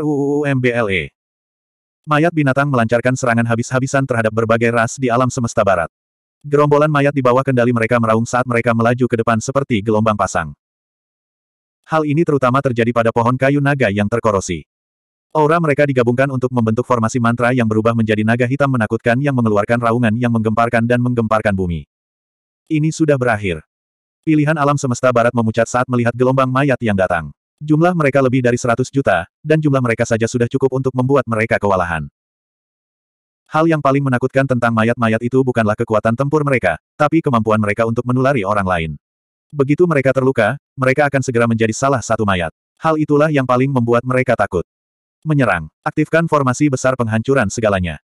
RUU MBLE. Mayat binatang melancarkan serangan habis-habisan terhadap berbagai ras di alam semesta barat. Gerombolan mayat di bawah kendali mereka meraung saat mereka melaju ke depan seperti gelombang pasang. Hal ini terutama terjadi pada pohon kayu naga yang terkorosi. Aura mereka digabungkan untuk membentuk formasi mantra yang berubah menjadi naga hitam menakutkan yang mengeluarkan raungan yang menggemparkan dan menggemparkan bumi. Ini sudah berakhir. Pilihan alam semesta barat memucat saat melihat gelombang mayat yang datang. Jumlah mereka lebih dari 100 juta, dan jumlah mereka saja sudah cukup untuk membuat mereka kewalahan. Hal yang paling menakutkan tentang mayat-mayat itu bukanlah kekuatan tempur mereka, tapi kemampuan mereka untuk menulari orang lain. Begitu mereka terluka, mereka akan segera menjadi salah satu mayat. Hal itulah yang paling membuat mereka takut. Menyerang. Aktifkan formasi besar penghancuran segalanya.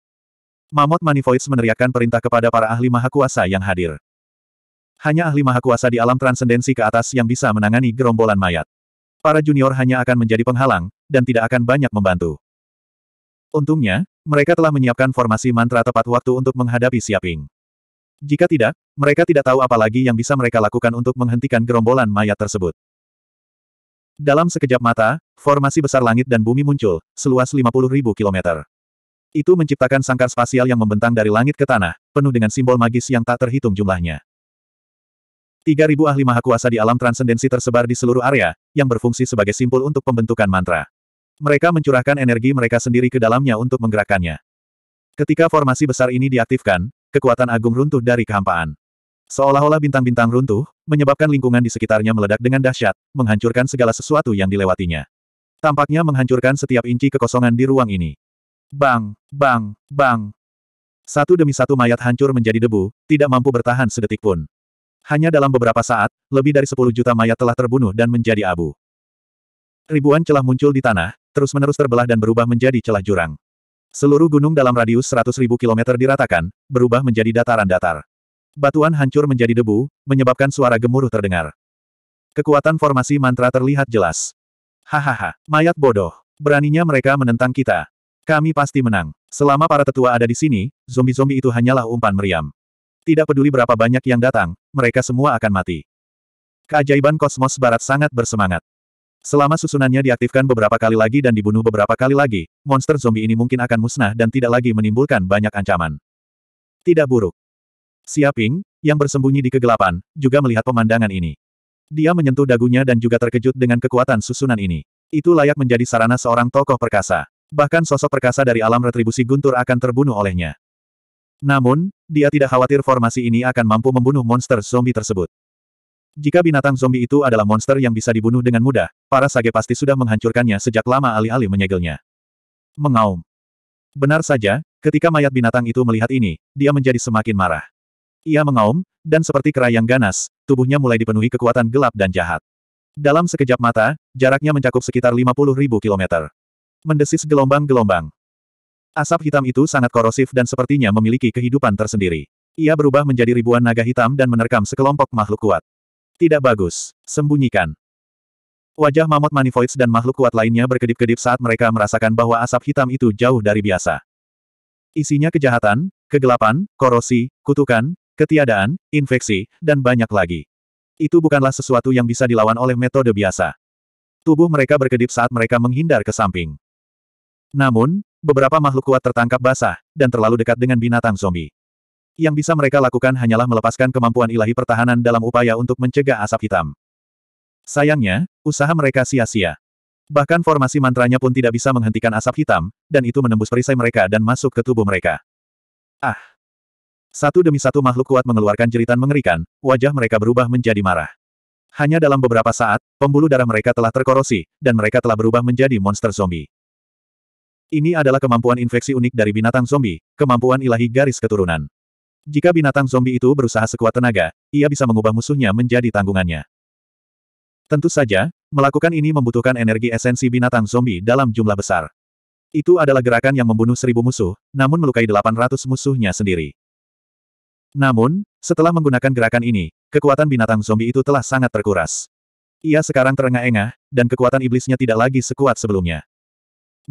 Mamot Manifoids meneriakkan perintah kepada para ahli maha kuasa yang hadir. Hanya ahli maha kuasa di alam transendensi ke atas yang bisa menangani gerombolan mayat para junior hanya akan menjadi penghalang, dan tidak akan banyak membantu. Untungnya, mereka telah menyiapkan formasi mantra tepat waktu untuk menghadapi Siaping. Jika tidak, mereka tidak tahu apa lagi yang bisa mereka lakukan untuk menghentikan gerombolan mayat tersebut. Dalam sekejap mata, formasi besar langit dan bumi muncul, seluas 50.000 kilometer. Itu menciptakan sangkar spasial yang membentang dari langit ke tanah, penuh dengan simbol magis yang tak terhitung jumlahnya. 3000 ahli maha kuasa di alam transendensi tersebar di seluruh area, yang berfungsi sebagai simpul untuk pembentukan mantra. Mereka mencurahkan energi mereka sendiri ke dalamnya untuk menggerakkannya. Ketika formasi besar ini diaktifkan, kekuatan agung runtuh dari kehampaan. Seolah-olah bintang-bintang runtuh, menyebabkan lingkungan di sekitarnya meledak dengan dahsyat, menghancurkan segala sesuatu yang dilewatinya. Tampaknya menghancurkan setiap inci kekosongan di ruang ini. Bang, bang, bang, satu demi satu mayat hancur menjadi debu, tidak mampu bertahan sedetik pun. Hanya dalam beberapa saat, lebih dari 10 juta mayat telah terbunuh dan menjadi abu. Ribuan celah muncul di tanah, terus-menerus terbelah dan berubah menjadi celah jurang. Seluruh gunung dalam radius ribu kilometer diratakan, berubah menjadi dataran datar. Batuan hancur menjadi debu, menyebabkan suara gemuruh terdengar. Kekuatan formasi mantra terlihat jelas. Hahaha, mayat bodoh. Beraninya mereka menentang kita. Kami pasti menang. Selama para tetua ada di sini, zombie-zombie itu hanyalah umpan meriam. Tidak peduli berapa banyak yang datang, mereka semua akan mati. Keajaiban kosmos barat sangat bersemangat. Selama susunannya diaktifkan beberapa kali lagi dan dibunuh beberapa kali lagi, monster zombie ini mungkin akan musnah dan tidak lagi menimbulkan banyak ancaman. Tidak buruk. Siaping, yang bersembunyi di kegelapan, juga melihat pemandangan ini. Dia menyentuh dagunya dan juga terkejut dengan kekuatan susunan ini. Itu layak menjadi sarana seorang tokoh perkasa. Bahkan sosok perkasa dari alam retribusi guntur akan terbunuh olehnya. Namun, dia tidak khawatir formasi ini akan mampu membunuh monster zombie tersebut. Jika binatang zombie itu adalah monster yang bisa dibunuh dengan mudah, para sage pasti sudah menghancurkannya sejak lama alih-alih menyegelnya. Mengaum. Benar saja, ketika mayat binatang itu melihat ini, dia menjadi semakin marah. Ia mengaum, dan seperti kera yang ganas, tubuhnya mulai dipenuhi kekuatan gelap dan jahat. Dalam sekejap mata, jaraknya mencakup sekitar 50 km. Mendesis gelombang-gelombang. Asap hitam itu sangat korosif dan sepertinya memiliki kehidupan tersendiri. Ia berubah menjadi ribuan naga hitam dan menerkam sekelompok makhluk kuat. Tidak bagus. Sembunyikan. Wajah mamut manifoids dan makhluk kuat lainnya berkedip-kedip saat mereka merasakan bahwa asap hitam itu jauh dari biasa. Isinya kejahatan, kegelapan, korosi, kutukan, ketiadaan, infeksi, dan banyak lagi. Itu bukanlah sesuatu yang bisa dilawan oleh metode biasa. Tubuh mereka berkedip saat mereka menghindar ke samping. Namun, beberapa makhluk kuat tertangkap basah, dan terlalu dekat dengan binatang zombie. Yang bisa mereka lakukan hanyalah melepaskan kemampuan ilahi pertahanan dalam upaya untuk mencegah asap hitam. Sayangnya, usaha mereka sia-sia. Bahkan formasi mantranya pun tidak bisa menghentikan asap hitam, dan itu menembus perisai mereka dan masuk ke tubuh mereka. Ah! Satu demi satu makhluk kuat mengeluarkan jeritan mengerikan, wajah mereka berubah menjadi marah. Hanya dalam beberapa saat, pembuluh darah mereka telah terkorosi, dan mereka telah berubah menjadi monster zombie. Ini adalah kemampuan infeksi unik dari binatang zombie, kemampuan ilahi garis keturunan. Jika binatang zombie itu berusaha sekuat tenaga, ia bisa mengubah musuhnya menjadi tanggungannya. Tentu saja, melakukan ini membutuhkan energi esensi binatang zombie dalam jumlah besar. Itu adalah gerakan yang membunuh seribu musuh, namun melukai 800 musuhnya sendiri. Namun, setelah menggunakan gerakan ini, kekuatan binatang zombie itu telah sangat terkuras. Ia sekarang terengah-engah, dan kekuatan iblisnya tidak lagi sekuat sebelumnya.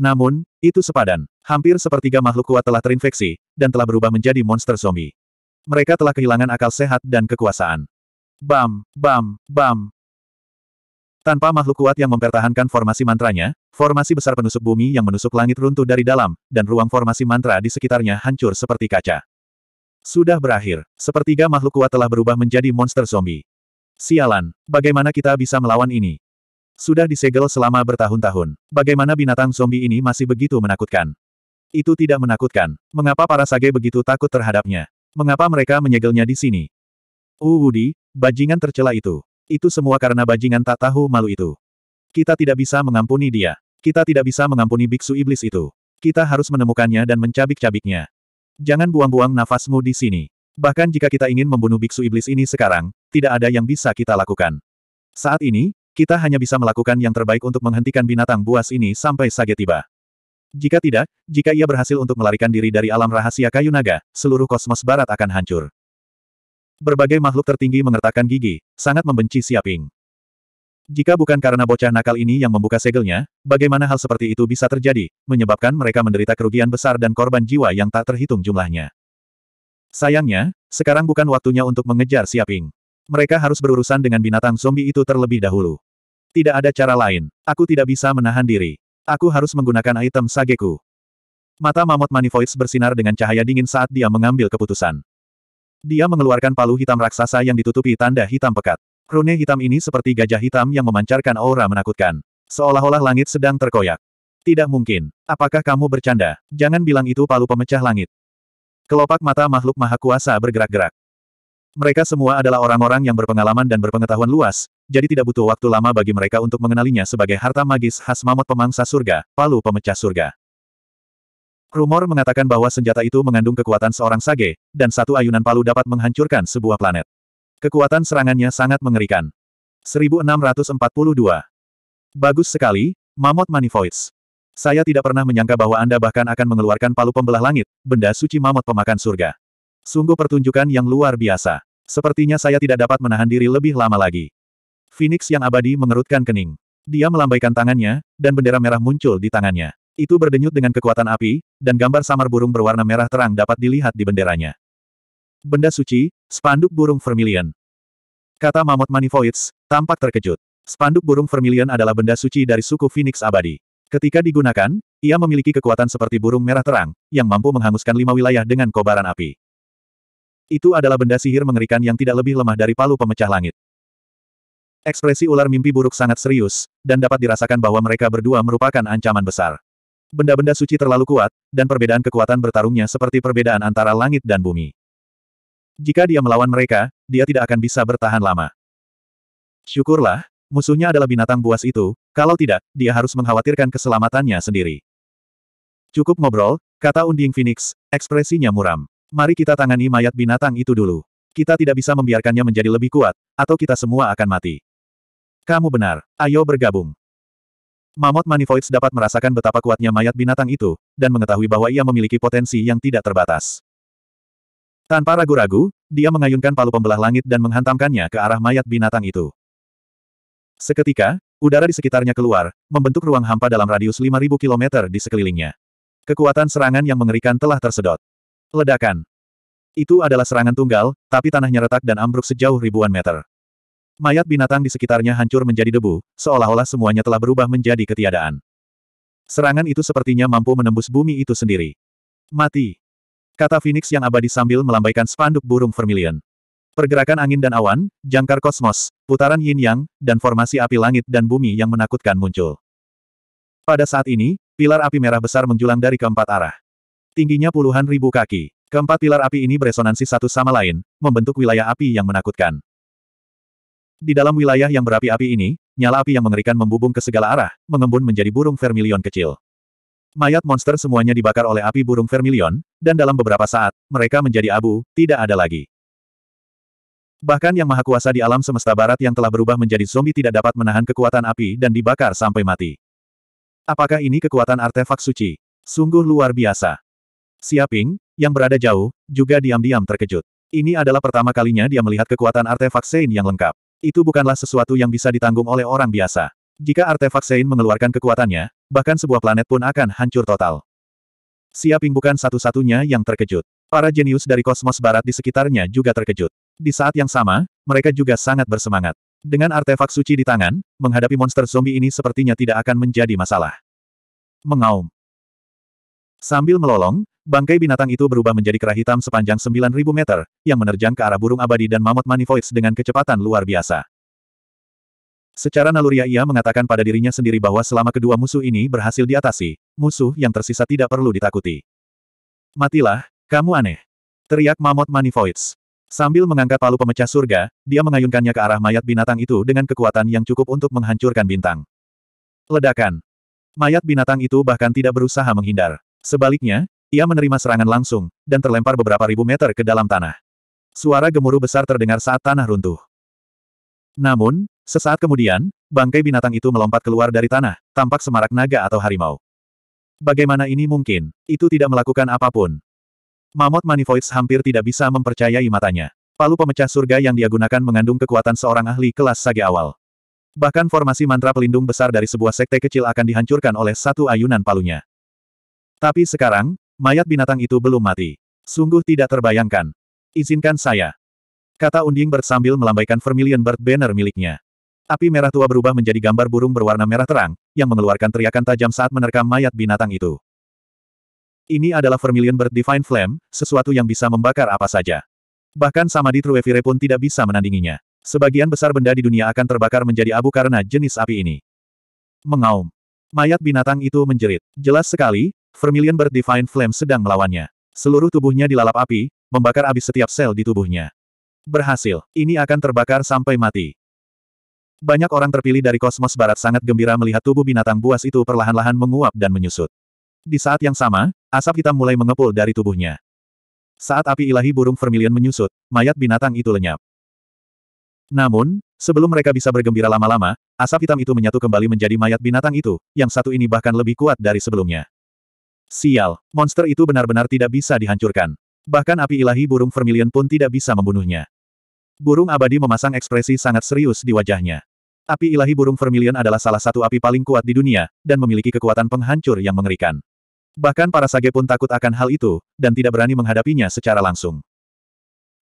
Namun, itu sepadan. Hampir sepertiga makhluk kuat telah terinfeksi, dan telah berubah menjadi monster zombie. Mereka telah kehilangan akal sehat dan kekuasaan. Bam, bam, bam. Tanpa makhluk kuat yang mempertahankan formasi mantranya, formasi besar penusuk bumi yang menusuk langit runtuh dari dalam, dan ruang formasi mantra di sekitarnya hancur seperti kaca. Sudah berakhir, sepertiga makhluk kuat telah berubah menjadi monster zombie. Sialan, bagaimana kita bisa melawan ini? Sudah disegel selama bertahun-tahun. Bagaimana binatang zombie ini masih begitu menakutkan? Itu tidak menakutkan. Mengapa para sage begitu takut terhadapnya? Mengapa mereka menyegelnya di sini? Uh bajingan tercela itu. Itu semua karena bajingan tak tahu malu itu. Kita tidak bisa mengampuni dia. Kita tidak bisa mengampuni biksu iblis itu. Kita harus menemukannya dan mencabik-cabiknya. Jangan buang-buang nafasmu di sini. Bahkan jika kita ingin membunuh biksu iblis ini sekarang, tidak ada yang bisa kita lakukan. Saat ini, kita hanya bisa melakukan yang terbaik untuk menghentikan binatang buas ini sampai Sage tiba. Jika tidak, jika ia berhasil untuk melarikan diri dari alam rahasia kayu naga, seluruh kosmos barat akan hancur. Berbagai makhluk tertinggi mengertakkan gigi, sangat membenci Siaping. Jika bukan karena bocah nakal ini yang membuka segelnya, bagaimana hal seperti itu bisa terjadi, menyebabkan mereka menderita kerugian besar dan korban jiwa yang tak terhitung jumlahnya. Sayangnya, sekarang bukan waktunya untuk mengejar Siaping. Mereka harus berurusan dengan binatang zombie itu terlebih dahulu. Tidak ada cara lain. Aku tidak bisa menahan diri. Aku harus menggunakan item sageku. Mata mamut Manifoids bersinar dengan cahaya dingin saat dia mengambil keputusan. Dia mengeluarkan palu hitam raksasa yang ditutupi tanda hitam pekat. Rune hitam ini seperti gajah hitam yang memancarkan aura menakutkan. Seolah-olah langit sedang terkoyak. Tidak mungkin. Apakah kamu bercanda? Jangan bilang itu palu pemecah langit. Kelopak mata makhluk maha kuasa bergerak-gerak. Mereka semua adalah orang-orang yang berpengalaman dan berpengetahuan luas, jadi tidak butuh waktu lama bagi mereka untuk mengenalinya sebagai harta magis khas mamut pemangsa surga, palu pemecah surga. Rumor mengatakan bahwa senjata itu mengandung kekuatan seorang sage, dan satu ayunan palu dapat menghancurkan sebuah planet. Kekuatan serangannya sangat mengerikan. 1642. Bagus sekali, Mamot Manifoids. Saya tidak pernah menyangka bahwa Anda bahkan akan mengeluarkan palu pembelah langit, benda suci Mamot pemakan surga. Sungguh pertunjukan yang luar biasa. Sepertinya saya tidak dapat menahan diri lebih lama lagi. Phoenix yang abadi mengerutkan kening. Dia melambaikan tangannya, dan bendera merah muncul di tangannya. Itu berdenyut dengan kekuatan api, dan gambar samar burung berwarna merah terang dapat dilihat di benderanya. Benda suci, spanduk burung vermilion. Kata Mamot Manifoids, tampak terkejut. Spanduk burung vermilion adalah benda suci dari suku Phoenix abadi. Ketika digunakan, ia memiliki kekuatan seperti burung merah terang, yang mampu menghanguskan lima wilayah dengan kobaran api. Itu adalah benda sihir mengerikan yang tidak lebih lemah dari palu pemecah langit. Ekspresi ular mimpi buruk sangat serius, dan dapat dirasakan bahwa mereka berdua merupakan ancaman besar. Benda-benda suci terlalu kuat, dan perbedaan kekuatan bertarungnya seperti perbedaan antara langit dan bumi. Jika dia melawan mereka, dia tidak akan bisa bertahan lama. Syukurlah, musuhnya adalah binatang buas itu, kalau tidak, dia harus mengkhawatirkan keselamatannya sendiri. Cukup ngobrol, kata Unding Phoenix, ekspresinya muram. Mari kita tangani mayat binatang itu dulu. Kita tidak bisa membiarkannya menjadi lebih kuat, atau kita semua akan mati. Kamu benar, ayo bergabung. Mamot Manifoids dapat merasakan betapa kuatnya mayat binatang itu, dan mengetahui bahwa ia memiliki potensi yang tidak terbatas. Tanpa ragu-ragu, dia mengayunkan palu pembelah langit dan menghantamkannya ke arah mayat binatang itu. Seketika, udara di sekitarnya keluar, membentuk ruang hampa dalam radius 5.000 km di sekelilingnya. Kekuatan serangan yang mengerikan telah tersedot. Ledakan. Itu adalah serangan tunggal, tapi tanahnya retak dan ambruk sejauh ribuan meter. Mayat binatang di sekitarnya hancur menjadi debu, seolah-olah semuanya telah berubah menjadi ketiadaan. Serangan itu sepertinya mampu menembus bumi itu sendiri. Mati. Kata Phoenix yang abadi sambil melambaikan spanduk burung vermilion. Pergerakan angin dan awan, jangkar kosmos, putaran yin-yang, dan formasi api langit dan bumi yang menakutkan muncul. Pada saat ini, pilar api merah besar menjulang dari keempat arah. Tingginya puluhan ribu kaki. Keempat pilar api ini beresonansi satu sama lain, membentuk wilayah api yang menakutkan. Di dalam wilayah yang berapi-api ini, nyala api yang mengerikan membubung ke segala arah, mengembun menjadi burung vermilion kecil. Mayat monster semuanya dibakar oleh api burung vermilion, dan dalam beberapa saat, mereka menjadi abu, tidak ada lagi. Bahkan yang maha kuasa di alam semesta barat yang telah berubah menjadi zombie tidak dapat menahan kekuatan api dan dibakar sampai mati. Apakah ini kekuatan artefak suci? Sungguh luar biasa. Siaping, yang berada jauh, juga diam-diam terkejut. Ini adalah pertama kalinya dia melihat kekuatan artefak Sein yang lengkap. Itu bukanlah sesuatu yang bisa ditanggung oleh orang biasa. Jika artefak Sein mengeluarkan kekuatannya, bahkan sebuah planet pun akan hancur total. Siaping bukan satu-satunya yang terkejut. Para jenius dari kosmos barat di sekitarnya juga terkejut. Di saat yang sama, mereka juga sangat bersemangat. Dengan artefak suci di tangan, menghadapi monster zombie ini sepertinya tidak akan menjadi masalah. Mengaum. Sambil melolong, Bangkai binatang itu berubah menjadi kera hitam sepanjang 9.000 meter, yang menerjang ke arah burung abadi dan mamut manifoids dengan kecepatan luar biasa. Secara naluriah ia mengatakan pada dirinya sendiri bahwa selama kedua musuh ini berhasil diatasi, musuh yang tersisa tidak perlu ditakuti. Matilah, kamu aneh. Teriak mamut manifoids. Sambil mengangkat palu pemecah surga, dia mengayunkannya ke arah mayat binatang itu dengan kekuatan yang cukup untuk menghancurkan bintang. Ledakan. Mayat binatang itu bahkan tidak berusaha menghindar. Sebaliknya, ia menerima serangan langsung, dan terlempar beberapa ribu meter ke dalam tanah. Suara gemuruh besar terdengar saat tanah runtuh. Namun, sesaat kemudian, bangkai binatang itu melompat keluar dari tanah, tampak semarak naga atau harimau. Bagaimana ini mungkin? Itu tidak melakukan apapun. Mamot Manifoids hampir tidak bisa mempercayai matanya. Palu pemecah surga yang dia gunakan mengandung kekuatan seorang ahli kelas sage awal. Bahkan formasi mantra pelindung besar dari sebuah sekte kecil akan dihancurkan oleh satu ayunan palunya. Tapi sekarang, Mayat binatang itu belum mati. Sungguh tidak terbayangkan. Izinkan saya. Kata Unding Bird sambil melambaikan Vermilion Bird Banner miliknya. Api merah tua berubah menjadi gambar burung berwarna merah terang, yang mengeluarkan teriakan tajam saat menerkam mayat binatang itu. Ini adalah Vermilion Bird Divine Flame, sesuatu yang bisa membakar apa saja. Bahkan Samadhi Truevire pun tidak bisa menandinginya. Sebagian besar benda di dunia akan terbakar menjadi abu karena jenis api ini. Mengaum. Mayat binatang itu menjerit. Jelas sekali, Vermilion Bird Divine Flame sedang melawannya. Seluruh tubuhnya dilalap api, membakar habis setiap sel di tubuhnya. Berhasil, ini akan terbakar sampai mati. Banyak orang terpilih dari kosmos barat sangat gembira melihat tubuh binatang buas itu perlahan-lahan menguap dan menyusut. Di saat yang sama, asap hitam mulai mengepul dari tubuhnya. Saat api ilahi burung vermilion menyusut, mayat binatang itu lenyap. Namun, sebelum mereka bisa bergembira lama-lama, asap hitam itu menyatu kembali menjadi mayat binatang itu, yang satu ini bahkan lebih kuat dari sebelumnya. Sial, monster itu benar-benar tidak bisa dihancurkan. Bahkan api ilahi burung vermilion pun tidak bisa membunuhnya. Burung abadi memasang ekspresi sangat serius di wajahnya. Api ilahi burung vermilion adalah salah satu api paling kuat di dunia, dan memiliki kekuatan penghancur yang mengerikan. Bahkan para sage pun takut akan hal itu, dan tidak berani menghadapinya secara langsung.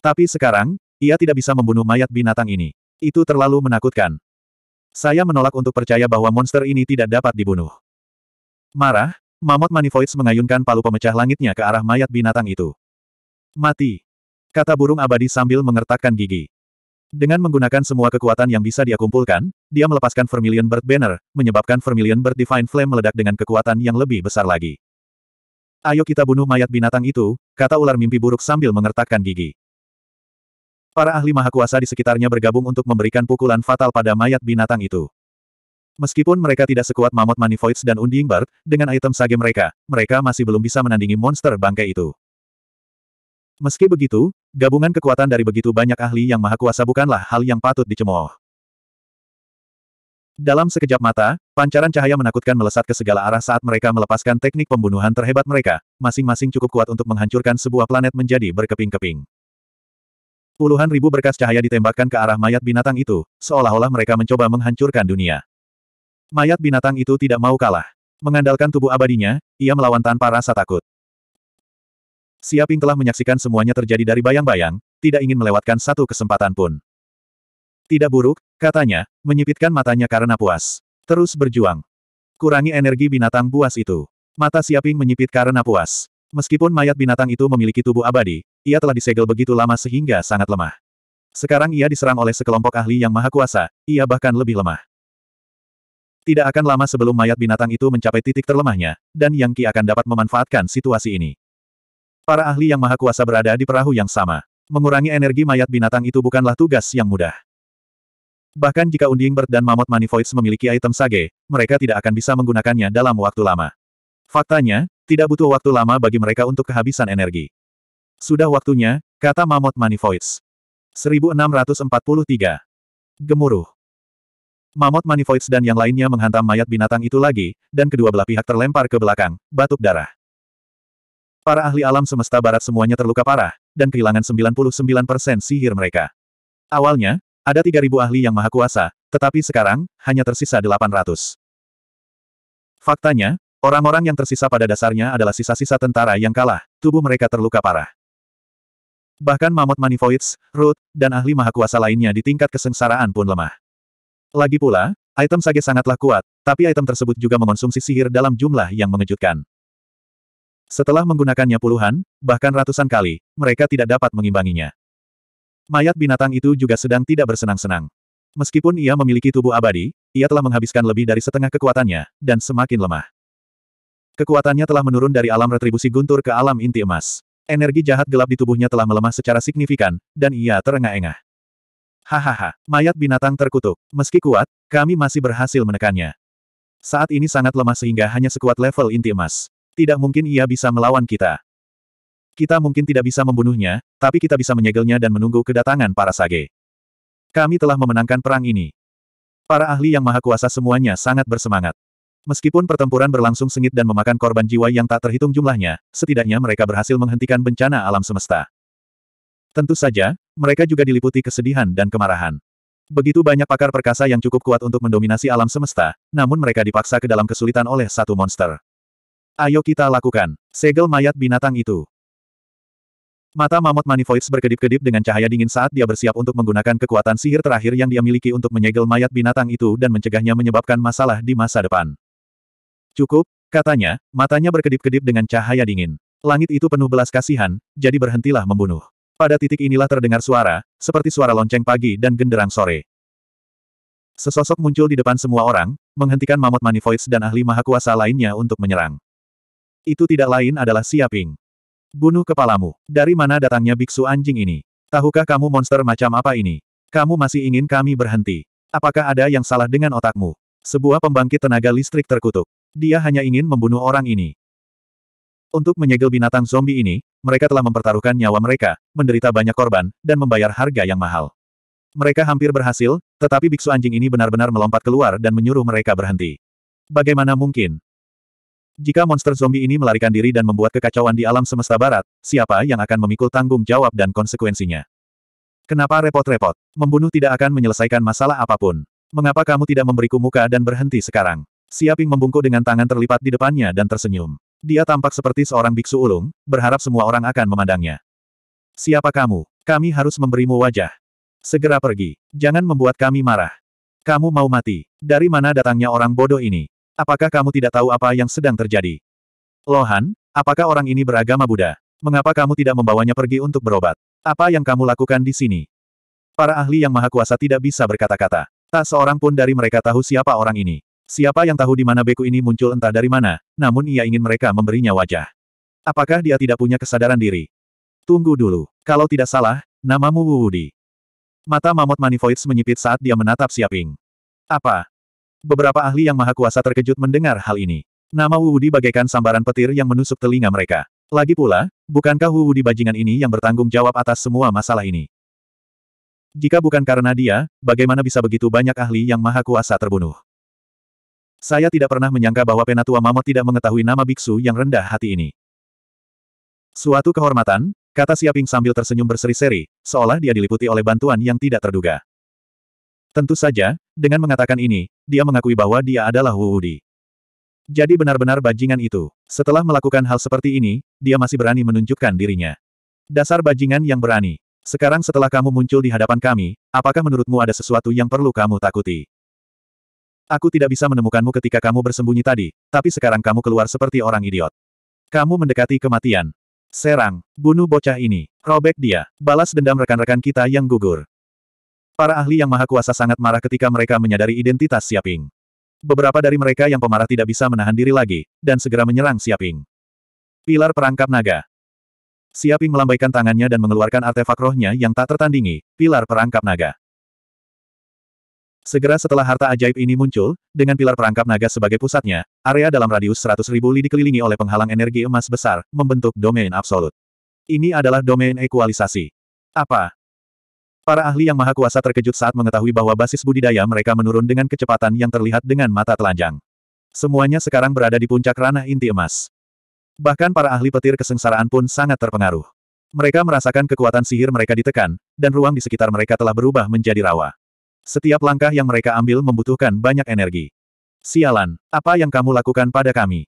Tapi sekarang, ia tidak bisa membunuh mayat binatang ini. Itu terlalu menakutkan. Saya menolak untuk percaya bahwa monster ini tidak dapat dibunuh. Marah, Mamot Manifoids mengayunkan palu pemecah langitnya ke arah mayat binatang itu. Mati. Kata burung abadi sambil mengertakkan gigi. Dengan menggunakan semua kekuatan yang bisa dia kumpulkan, dia melepaskan Vermilion Bird Banner, menyebabkan Vermilion Bird Divine Flame meledak dengan kekuatan yang lebih besar lagi. Ayo kita bunuh mayat binatang itu, kata ular mimpi buruk sambil mengertakkan gigi. Para ahli maha kuasa di sekitarnya bergabung untuk memberikan pukulan fatal pada mayat binatang itu. Meskipun mereka tidak sekuat Mammoth Manifoids dan Unding Bird, dengan item sage mereka, mereka masih belum bisa menandingi monster bangkai itu. Meski begitu, gabungan kekuatan dari begitu banyak ahli yang maha kuasa bukanlah hal yang patut dicemooh. Dalam sekejap mata, pancaran cahaya menakutkan melesat ke segala arah saat mereka melepaskan teknik pembunuhan terhebat mereka, masing-masing cukup kuat untuk menghancurkan sebuah planet menjadi berkeping-keping. Puluhan ribu berkas cahaya ditembakkan ke arah mayat binatang itu, seolah-olah mereka mencoba menghancurkan dunia. Mayat binatang itu tidak mau kalah. Mengandalkan tubuh abadinya, ia melawan tanpa rasa takut. Siaping telah menyaksikan semuanya terjadi dari bayang-bayang, tidak ingin melewatkan satu kesempatan pun. Tidak buruk, katanya, menyipitkan matanya karena puas. Terus berjuang. Kurangi energi binatang buas itu. Mata Siaping menyipit karena puas. Meskipun mayat binatang itu memiliki tubuh abadi, ia telah disegel begitu lama sehingga sangat lemah. Sekarang ia diserang oleh sekelompok ahli yang maha kuasa, ia bahkan lebih lemah. Tidak akan lama sebelum mayat binatang itu mencapai titik terlemahnya, dan Yang Ki akan dapat memanfaatkan situasi ini. Para ahli yang maha kuasa berada di perahu yang sama. Mengurangi energi mayat binatang itu bukanlah tugas yang mudah. Bahkan jika Unding Bird dan Mamot Manifoids memiliki item sage, mereka tidak akan bisa menggunakannya dalam waktu lama. Faktanya, tidak butuh waktu lama bagi mereka untuk kehabisan energi. Sudah waktunya, kata Mamot Manifoids. 1643. Gemuruh. Mamot Manifoids dan yang lainnya menghantam mayat binatang itu lagi, dan kedua belah pihak terlempar ke belakang, batuk darah. Para ahli alam semesta barat semuanya terluka parah, dan kehilangan 99% sihir mereka. Awalnya, ada 3.000 ahli yang maha kuasa, tetapi sekarang, hanya tersisa 800. Faktanya, orang-orang yang tersisa pada dasarnya adalah sisa-sisa tentara yang kalah, tubuh mereka terluka parah. Bahkan Mamot Manifoids, Ruth, dan ahli maha kuasa lainnya di tingkat kesengsaraan pun lemah. Lagi pula, item sage sangatlah kuat, tapi item tersebut juga mengonsumsi sihir dalam jumlah yang mengejutkan. Setelah menggunakannya puluhan, bahkan ratusan kali, mereka tidak dapat mengimbanginya. Mayat binatang itu juga sedang tidak bersenang-senang. Meskipun ia memiliki tubuh abadi, ia telah menghabiskan lebih dari setengah kekuatannya, dan semakin lemah. Kekuatannya telah menurun dari alam retribusi guntur ke alam inti emas. Energi jahat gelap di tubuhnya telah melemah secara signifikan, dan ia terengah-engah. Hahaha, mayat binatang terkutuk. Meski kuat, kami masih berhasil menekannya. Saat ini sangat lemah sehingga hanya sekuat level inti emas. Tidak mungkin ia bisa melawan kita. Kita mungkin tidak bisa membunuhnya, tapi kita bisa menyegelnya dan menunggu kedatangan para sage. Kami telah memenangkan perang ini. Para ahli yang maha kuasa semuanya sangat bersemangat. Meskipun pertempuran berlangsung sengit dan memakan korban jiwa yang tak terhitung jumlahnya, setidaknya mereka berhasil menghentikan bencana alam semesta. Tentu saja, mereka juga diliputi kesedihan dan kemarahan. Begitu banyak pakar perkasa yang cukup kuat untuk mendominasi alam semesta, namun mereka dipaksa ke dalam kesulitan oleh satu monster. Ayo kita lakukan. Segel mayat binatang itu. Mata mamut Manifoids berkedip-kedip dengan cahaya dingin saat dia bersiap untuk menggunakan kekuatan sihir terakhir yang dia miliki untuk menyegel mayat binatang itu dan mencegahnya menyebabkan masalah di masa depan. Cukup, katanya, matanya berkedip-kedip dengan cahaya dingin. Langit itu penuh belas kasihan, jadi berhentilah membunuh. Pada titik inilah terdengar suara, seperti suara lonceng pagi dan genderang sore. Sesosok muncul di depan semua orang, menghentikan Mamot Manifoids dan ahli maha kuasa lainnya untuk menyerang. Itu tidak lain adalah Siaping. Bunuh kepalamu. Dari mana datangnya biksu anjing ini? Tahukah kamu monster macam apa ini? Kamu masih ingin kami berhenti? Apakah ada yang salah dengan otakmu? Sebuah pembangkit tenaga listrik terkutuk. Dia hanya ingin membunuh orang ini. Untuk menyegel binatang zombie ini, mereka telah mempertaruhkan nyawa mereka, menderita banyak korban, dan membayar harga yang mahal. Mereka hampir berhasil, tetapi biksu anjing ini benar-benar melompat keluar dan menyuruh mereka berhenti. Bagaimana mungkin? Jika monster zombie ini melarikan diri dan membuat kekacauan di alam semesta barat, siapa yang akan memikul tanggung jawab dan konsekuensinya? Kenapa repot-repot? Membunuh tidak akan menyelesaikan masalah apapun. Mengapa kamu tidak memberiku muka dan berhenti sekarang? Siaping membungkuk dengan tangan terlipat di depannya dan tersenyum. Dia tampak seperti seorang biksu ulung, berharap semua orang akan memandangnya. Siapa kamu? Kami harus memberimu wajah. Segera pergi. Jangan membuat kami marah. Kamu mau mati. Dari mana datangnya orang bodoh ini? Apakah kamu tidak tahu apa yang sedang terjadi? Lohan, apakah orang ini beragama Buddha? Mengapa kamu tidak membawanya pergi untuk berobat? Apa yang kamu lakukan di sini? Para ahli yang maha kuasa tidak bisa berkata-kata. Tak seorang pun dari mereka tahu siapa orang ini. Siapa yang tahu di mana beku ini muncul entah dari mana, namun ia ingin mereka memberinya wajah. Apakah dia tidak punya kesadaran diri? Tunggu dulu. Kalau tidak salah, namamu Wudi. Mata Mamot Manifoids menyipit saat dia menatap Siaping. Apa? Beberapa ahli yang maha kuasa terkejut mendengar hal ini. Nama Wudi bagaikan sambaran petir yang menusuk telinga mereka. Lagi pula, bukankah Wudi bajingan ini yang bertanggung jawab atas semua masalah ini? Jika bukan karena dia, bagaimana bisa begitu banyak ahli yang maha kuasa terbunuh? Saya tidak pernah menyangka bahwa Penatua Mamot tidak mengetahui nama biksu yang rendah hati ini. Suatu kehormatan, kata Siaping sambil tersenyum berseri-seri, seolah dia diliputi oleh bantuan yang tidak terduga. Tentu saja, dengan mengatakan ini, dia mengakui bahwa dia adalah Wuudi. Jadi benar-benar bajingan itu. Setelah melakukan hal seperti ini, dia masih berani menunjukkan dirinya. Dasar bajingan yang berani. Sekarang setelah kamu muncul di hadapan kami, apakah menurutmu ada sesuatu yang perlu kamu takuti? Aku tidak bisa menemukanmu ketika kamu bersembunyi tadi, tapi sekarang kamu keluar seperti orang idiot. Kamu mendekati kematian. Serang, bunuh bocah ini, robek dia, balas dendam rekan-rekan kita yang gugur. Para ahli yang maha kuasa sangat marah ketika mereka menyadari identitas Siaping. Beberapa dari mereka yang pemarah tidak bisa menahan diri lagi, dan segera menyerang Siaping. Pilar perangkap naga. Siaping melambaikan tangannya dan mengeluarkan artefak rohnya yang tak tertandingi, pilar perangkap naga. Segera setelah harta ajaib ini muncul, dengan pilar perangkap naga sebagai pusatnya, area dalam radius 100 ribu li dikelilingi oleh penghalang energi emas besar, membentuk domain absolut. Ini adalah domain ekualisasi. Apa? Para ahli yang maha kuasa terkejut saat mengetahui bahwa basis budidaya mereka menurun dengan kecepatan yang terlihat dengan mata telanjang. Semuanya sekarang berada di puncak ranah inti emas. Bahkan para ahli petir kesengsaraan pun sangat terpengaruh. Mereka merasakan kekuatan sihir mereka ditekan, dan ruang di sekitar mereka telah berubah menjadi rawa. Setiap langkah yang mereka ambil membutuhkan banyak energi. Sialan, apa yang kamu lakukan pada kami?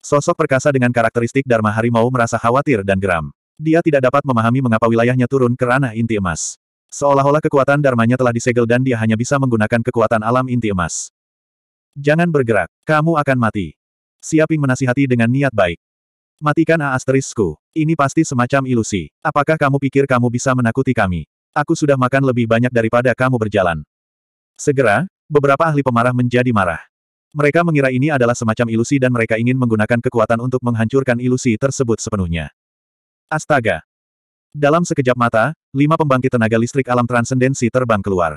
Sosok perkasa dengan karakteristik Dharma Harimau merasa khawatir dan geram. Dia tidak dapat memahami mengapa wilayahnya turun ke ranah inti emas. Seolah-olah kekuatan dharmanya telah disegel dan dia hanya bisa menggunakan kekuatan alam inti emas. Jangan bergerak, kamu akan mati. Siaping menasihati dengan niat baik. Matikan A asterisku. Ini pasti semacam ilusi. Apakah kamu pikir kamu bisa menakuti kami? Aku sudah makan lebih banyak daripada kamu berjalan. Segera, beberapa ahli pemarah menjadi marah. Mereka mengira ini adalah semacam ilusi dan mereka ingin menggunakan kekuatan untuk menghancurkan ilusi tersebut sepenuhnya. Astaga! Dalam sekejap mata, lima pembangkit tenaga listrik alam transendensi terbang keluar.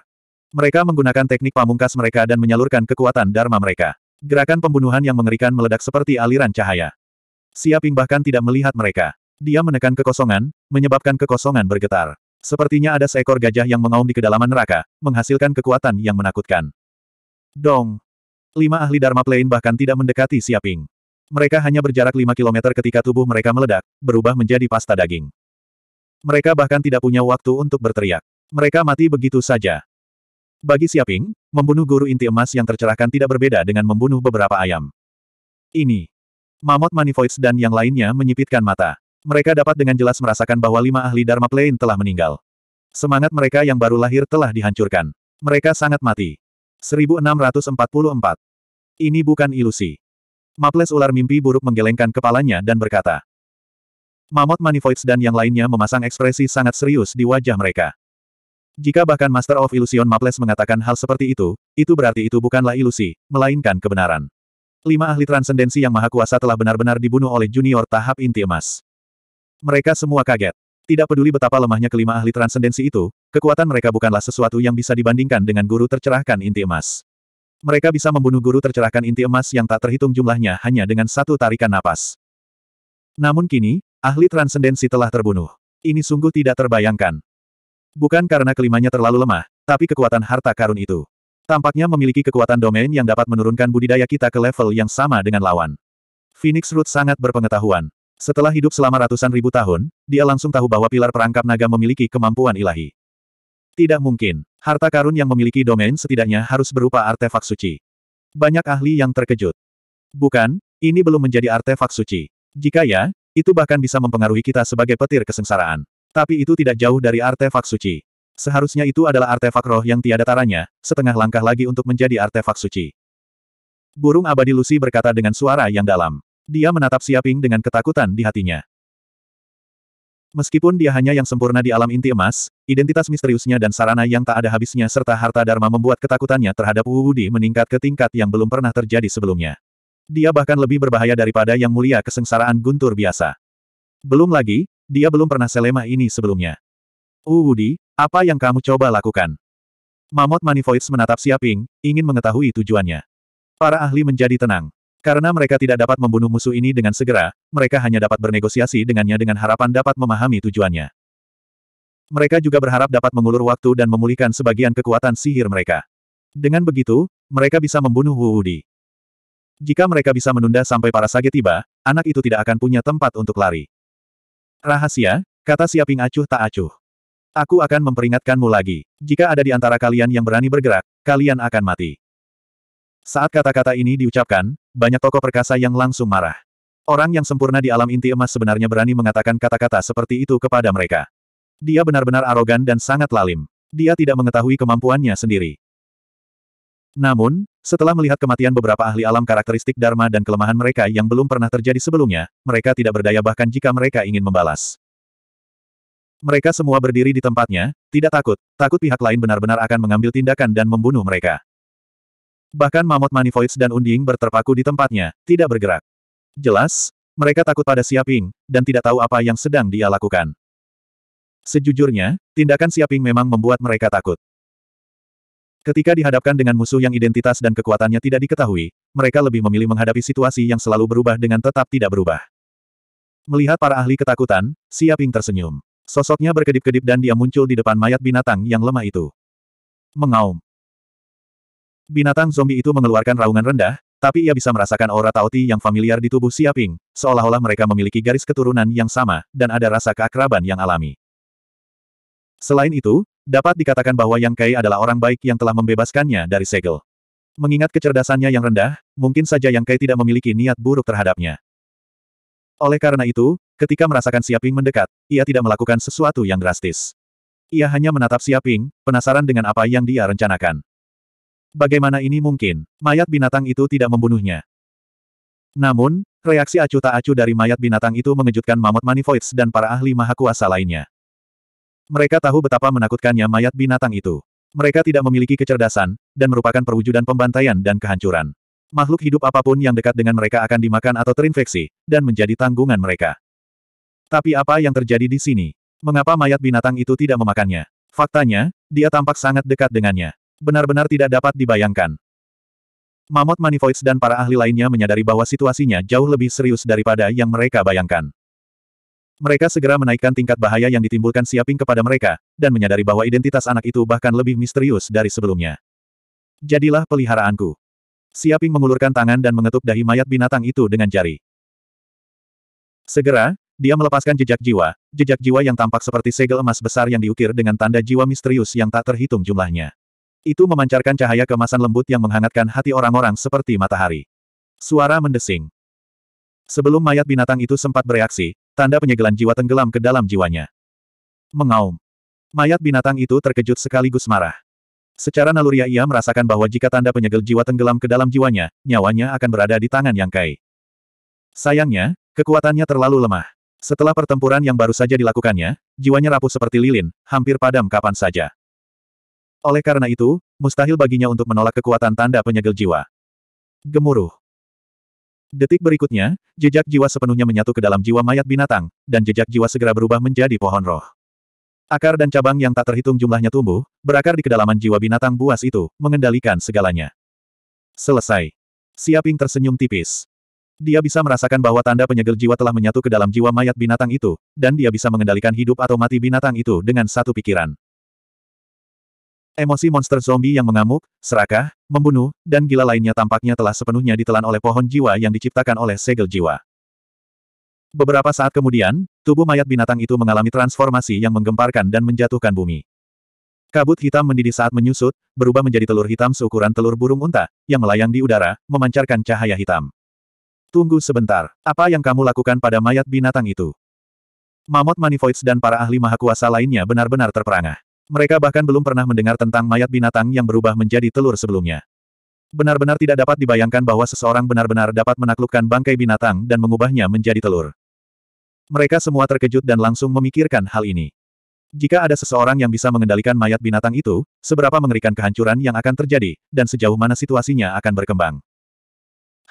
Mereka menggunakan teknik pamungkas mereka dan menyalurkan kekuatan Dharma mereka. Gerakan pembunuhan yang mengerikan meledak seperti aliran cahaya. Siaping bahkan tidak melihat mereka. Dia menekan kekosongan, menyebabkan kekosongan bergetar. Sepertinya ada seekor gajah yang mengaum di kedalaman neraka, menghasilkan kekuatan yang menakutkan. Dong! Lima ahli Dharma Plain bahkan tidak mendekati Siaping. Mereka hanya berjarak lima kilometer ketika tubuh mereka meledak, berubah menjadi pasta daging. Mereka bahkan tidak punya waktu untuk berteriak. Mereka mati begitu saja. Bagi Siaping, membunuh guru inti emas yang tercerahkan tidak berbeda dengan membunuh beberapa ayam. Ini. Mamot Manifoids dan yang lainnya menyipitkan mata. Mereka dapat dengan jelas merasakan bahwa lima ahli Dharma Plane telah meninggal. Semangat mereka yang baru lahir telah dihancurkan. Mereka sangat mati. 1644. Ini bukan ilusi. Maples ular mimpi buruk menggelengkan kepalanya dan berkata. Mamot Manifoids dan yang lainnya memasang ekspresi sangat serius di wajah mereka. Jika bahkan Master of Illusion Maples mengatakan hal seperti itu, itu berarti itu bukanlah ilusi, melainkan kebenaran. Lima ahli transendensi yang maha kuasa telah benar-benar dibunuh oleh junior tahap inti emas. Mereka semua kaget. Tidak peduli betapa lemahnya kelima ahli transendensi itu, kekuatan mereka bukanlah sesuatu yang bisa dibandingkan dengan guru tercerahkan inti emas. Mereka bisa membunuh guru tercerahkan inti emas yang tak terhitung jumlahnya hanya dengan satu tarikan napas. Namun kini, ahli transendensi telah terbunuh. Ini sungguh tidak terbayangkan. Bukan karena kelimanya terlalu lemah, tapi kekuatan harta karun itu. Tampaknya memiliki kekuatan domain yang dapat menurunkan budidaya kita ke level yang sama dengan lawan. Phoenix Root sangat berpengetahuan. Setelah hidup selama ratusan ribu tahun, dia langsung tahu bahwa pilar perangkap naga memiliki kemampuan ilahi. Tidak mungkin. Harta karun yang memiliki domain setidaknya harus berupa artefak suci. Banyak ahli yang terkejut. Bukan, ini belum menjadi artefak suci. Jika ya, itu bahkan bisa mempengaruhi kita sebagai petir kesengsaraan. Tapi itu tidak jauh dari artefak suci. Seharusnya itu adalah artefak roh yang tiada taranya, setengah langkah lagi untuk menjadi artefak suci. Burung abadi Lucy berkata dengan suara yang dalam. Dia menatap Siaping dengan ketakutan di hatinya. Meskipun dia hanya yang sempurna di alam inti emas, identitas misteriusnya dan sarana yang tak ada habisnya serta harta dharma membuat ketakutannya terhadap Wu Wudi meningkat ke tingkat yang belum pernah terjadi sebelumnya. Dia bahkan lebih berbahaya daripada yang mulia kesengsaraan guntur biasa. Belum lagi, dia belum pernah selemah ini sebelumnya. Wu Wudi, apa yang kamu coba lakukan? Mamot Manifoids menatap Siaping, ingin mengetahui tujuannya. Para ahli menjadi tenang. Karena mereka tidak dapat membunuh musuh ini dengan segera, mereka hanya dapat bernegosiasi dengannya dengan harapan dapat memahami tujuannya. Mereka juga berharap dapat mengulur waktu dan memulihkan sebagian kekuatan sihir mereka. Dengan begitu, mereka bisa membunuh Wu Wudi. Jika mereka bisa menunda sampai para sage tiba, anak itu tidak akan punya tempat untuk lari. Rahasia, kata Siaping acuh tak acuh. Aku akan memperingatkanmu lagi. Jika ada di antara kalian yang berani bergerak, kalian akan mati. Saat kata-kata ini diucapkan, banyak tokoh perkasa yang langsung marah. Orang yang sempurna di alam inti emas sebenarnya berani mengatakan kata-kata seperti itu kepada mereka. Dia benar-benar arogan dan sangat lalim. Dia tidak mengetahui kemampuannya sendiri. Namun, setelah melihat kematian beberapa ahli alam karakteristik Dharma dan kelemahan mereka yang belum pernah terjadi sebelumnya, mereka tidak berdaya bahkan jika mereka ingin membalas. Mereka semua berdiri di tempatnya, tidak takut, takut pihak lain benar-benar akan mengambil tindakan dan membunuh mereka. Bahkan mamut manifoids dan unding berterpaku di tempatnya, tidak bergerak. Jelas, mereka takut pada Siaping, dan tidak tahu apa yang sedang dia lakukan. Sejujurnya, tindakan Siaping memang membuat mereka takut. Ketika dihadapkan dengan musuh yang identitas dan kekuatannya tidak diketahui, mereka lebih memilih menghadapi situasi yang selalu berubah dengan tetap tidak berubah. Melihat para ahli ketakutan, Siaping tersenyum. Sosoknya berkedip-kedip dan dia muncul di depan mayat binatang yang lemah itu. Mengaum. Binatang zombie itu mengeluarkan raungan rendah, tapi ia bisa merasakan aura Taoti yang familiar di tubuh Siaping, seolah-olah mereka memiliki garis keturunan yang sama, dan ada rasa keakraban yang alami. Selain itu, dapat dikatakan bahwa Yang Kai adalah orang baik yang telah membebaskannya dari segel. Mengingat kecerdasannya yang rendah, mungkin saja Yang Kai tidak memiliki niat buruk terhadapnya. Oleh karena itu, ketika merasakan Siaping mendekat, ia tidak melakukan sesuatu yang drastis. Ia hanya menatap Siaping, penasaran dengan apa yang dia rencanakan. Bagaimana ini mungkin? Mayat binatang itu tidak membunuhnya. Namun, reaksi acuh tak acuh dari mayat binatang itu mengejutkan Mamut Manifoids dan para ahli maha kuasa lainnya. Mereka tahu betapa menakutkannya mayat binatang itu. Mereka tidak memiliki kecerdasan, dan merupakan perwujudan pembantaian dan kehancuran. Makhluk hidup apapun yang dekat dengan mereka akan dimakan atau terinfeksi, dan menjadi tanggungan mereka. Tapi apa yang terjadi di sini? Mengapa mayat binatang itu tidak memakannya? Faktanya, dia tampak sangat dekat dengannya. Benar-benar tidak dapat dibayangkan. Mamot Manifoids dan para ahli lainnya menyadari bahwa situasinya jauh lebih serius daripada yang mereka bayangkan. Mereka segera menaikkan tingkat bahaya yang ditimbulkan Siaping kepada mereka, dan menyadari bahwa identitas anak itu bahkan lebih misterius dari sebelumnya. Jadilah peliharaanku. Siaping mengulurkan tangan dan mengetuk dahi mayat binatang itu dengan jari. Segera, dia melepaskan jejak jiwa, jejak jiwa yang tampak seperti segel emas besar yang diukir dengan tanda jiwa misterius yang tak terhitung jumlahnya. Itu memancarkan cahaya kemasan lembut yang menghangatkan hati orang-orang seperti matahari. Suara mendesing. Sebelum mayat binatang itu sempat bereaksi, tanda penyegelan jiwa tenggelam ke dalam jiwanya. Mengaum. Mayat binatang itu terkejut sekaligus marah. Secara naluriah ia merasakan bahwa jika tanda penyegel jiwa tenggelam ke dalam jiwanya, nyawanya akan berada di tangan Yang Kai. Sayangnya, kekuatannya terlalu lemah. Setelah pertempuran yang baru saja dilakukannya, jiwanya rapuh seperti lilin, hampir padam kapan saja. Oleh karena itu, mustahil baginya untuk menolak kekuatan tanda penyegel jiwa. Gemuruh. Detik berikutnya, jejak jiwa sepenuhnya menyatu ke dalam jiwa mayat binatang, dan jejak jiwa segera berubah menjadi pohon roh. Akar dan cabang yang tak terhitung jumlahnya tumbuh, berakar di kedalaman jiwa binatang buas itu, mengendalikan segalanya. Selesai. Siaping tersenyum tipis. Dia bisa merasakan bahwa tanda penyegel jiwa telah menyatu ke dalam jiwa mayat binatang itu, dan dia bisa mengendalikan hidup atau mati binatang itu dengan satu pikiran. Emosi monster zombie yang mengamuk, serakah, membunuh, dan gila lainnya tampaknya telah sepenuhnya ditelan oleh pohon jiwa yang diciptakan oleh segel jiwa. Beberapa saat kemudian, tubuh mayat binatang itu mengalami transformasi yang menggemparkan dan menjatuhkan bumi. Kabut hitam mendidih saat menyusut, berubah menjadi telur hitam seukuran telur burung unta, yang melayang di udara, memancarkan cahaya hitam. Tunggu sebentar, apa yang kamu lakukan pada mayat binatang itu? Mamot Manifoids dan para ahli maha kuasa lainnya benar-benar terperangah. Mereka bahkan belum pernah mendengar tentang mayat binatang yang berubah menjadi telur sebelumnya. Benar-benar tidak dapat dibayangkan bahwa seseorang benar-benar dapat menaklukkan bangkai binatang dan mengubahnya menjadi telur. Mereka semua terkejut dan langsung memikirkan hal ini. Jika ada seseorang yang bisa mengendalikan mayat binatang itu, seberapa mengerikan kehancuran yang akan terjadi, dan sejauh mana situasinya akan berkembang.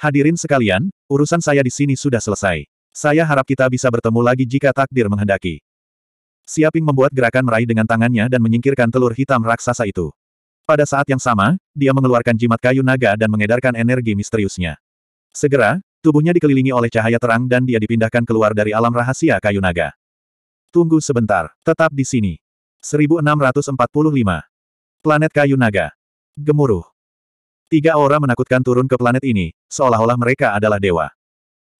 Hadirin sekalian, urusan saya di sini sudah selesai. Saya harap kita bisa bertemu lagi jika takdir menghendaki. Siaping membuat gerakan meraih dengan tangannya dan menyingkirkan telur hitam raksasa itu. Pada saat yang sama, dia mengeluarkan jimat kayu naga dan mengedarkan energi misteriusnya. Segera, tubuhnya dikelilingi oleh cahaya terang dan dia dipindahkan keluar dari alam rahasia kayu naga. Tunggu sebentar, tetap di sini. 1645. Planet kayu naga. Gemuruh. Tiga aura menakutkan turun ke planet ini, seolah-olah mereka adalah dewa.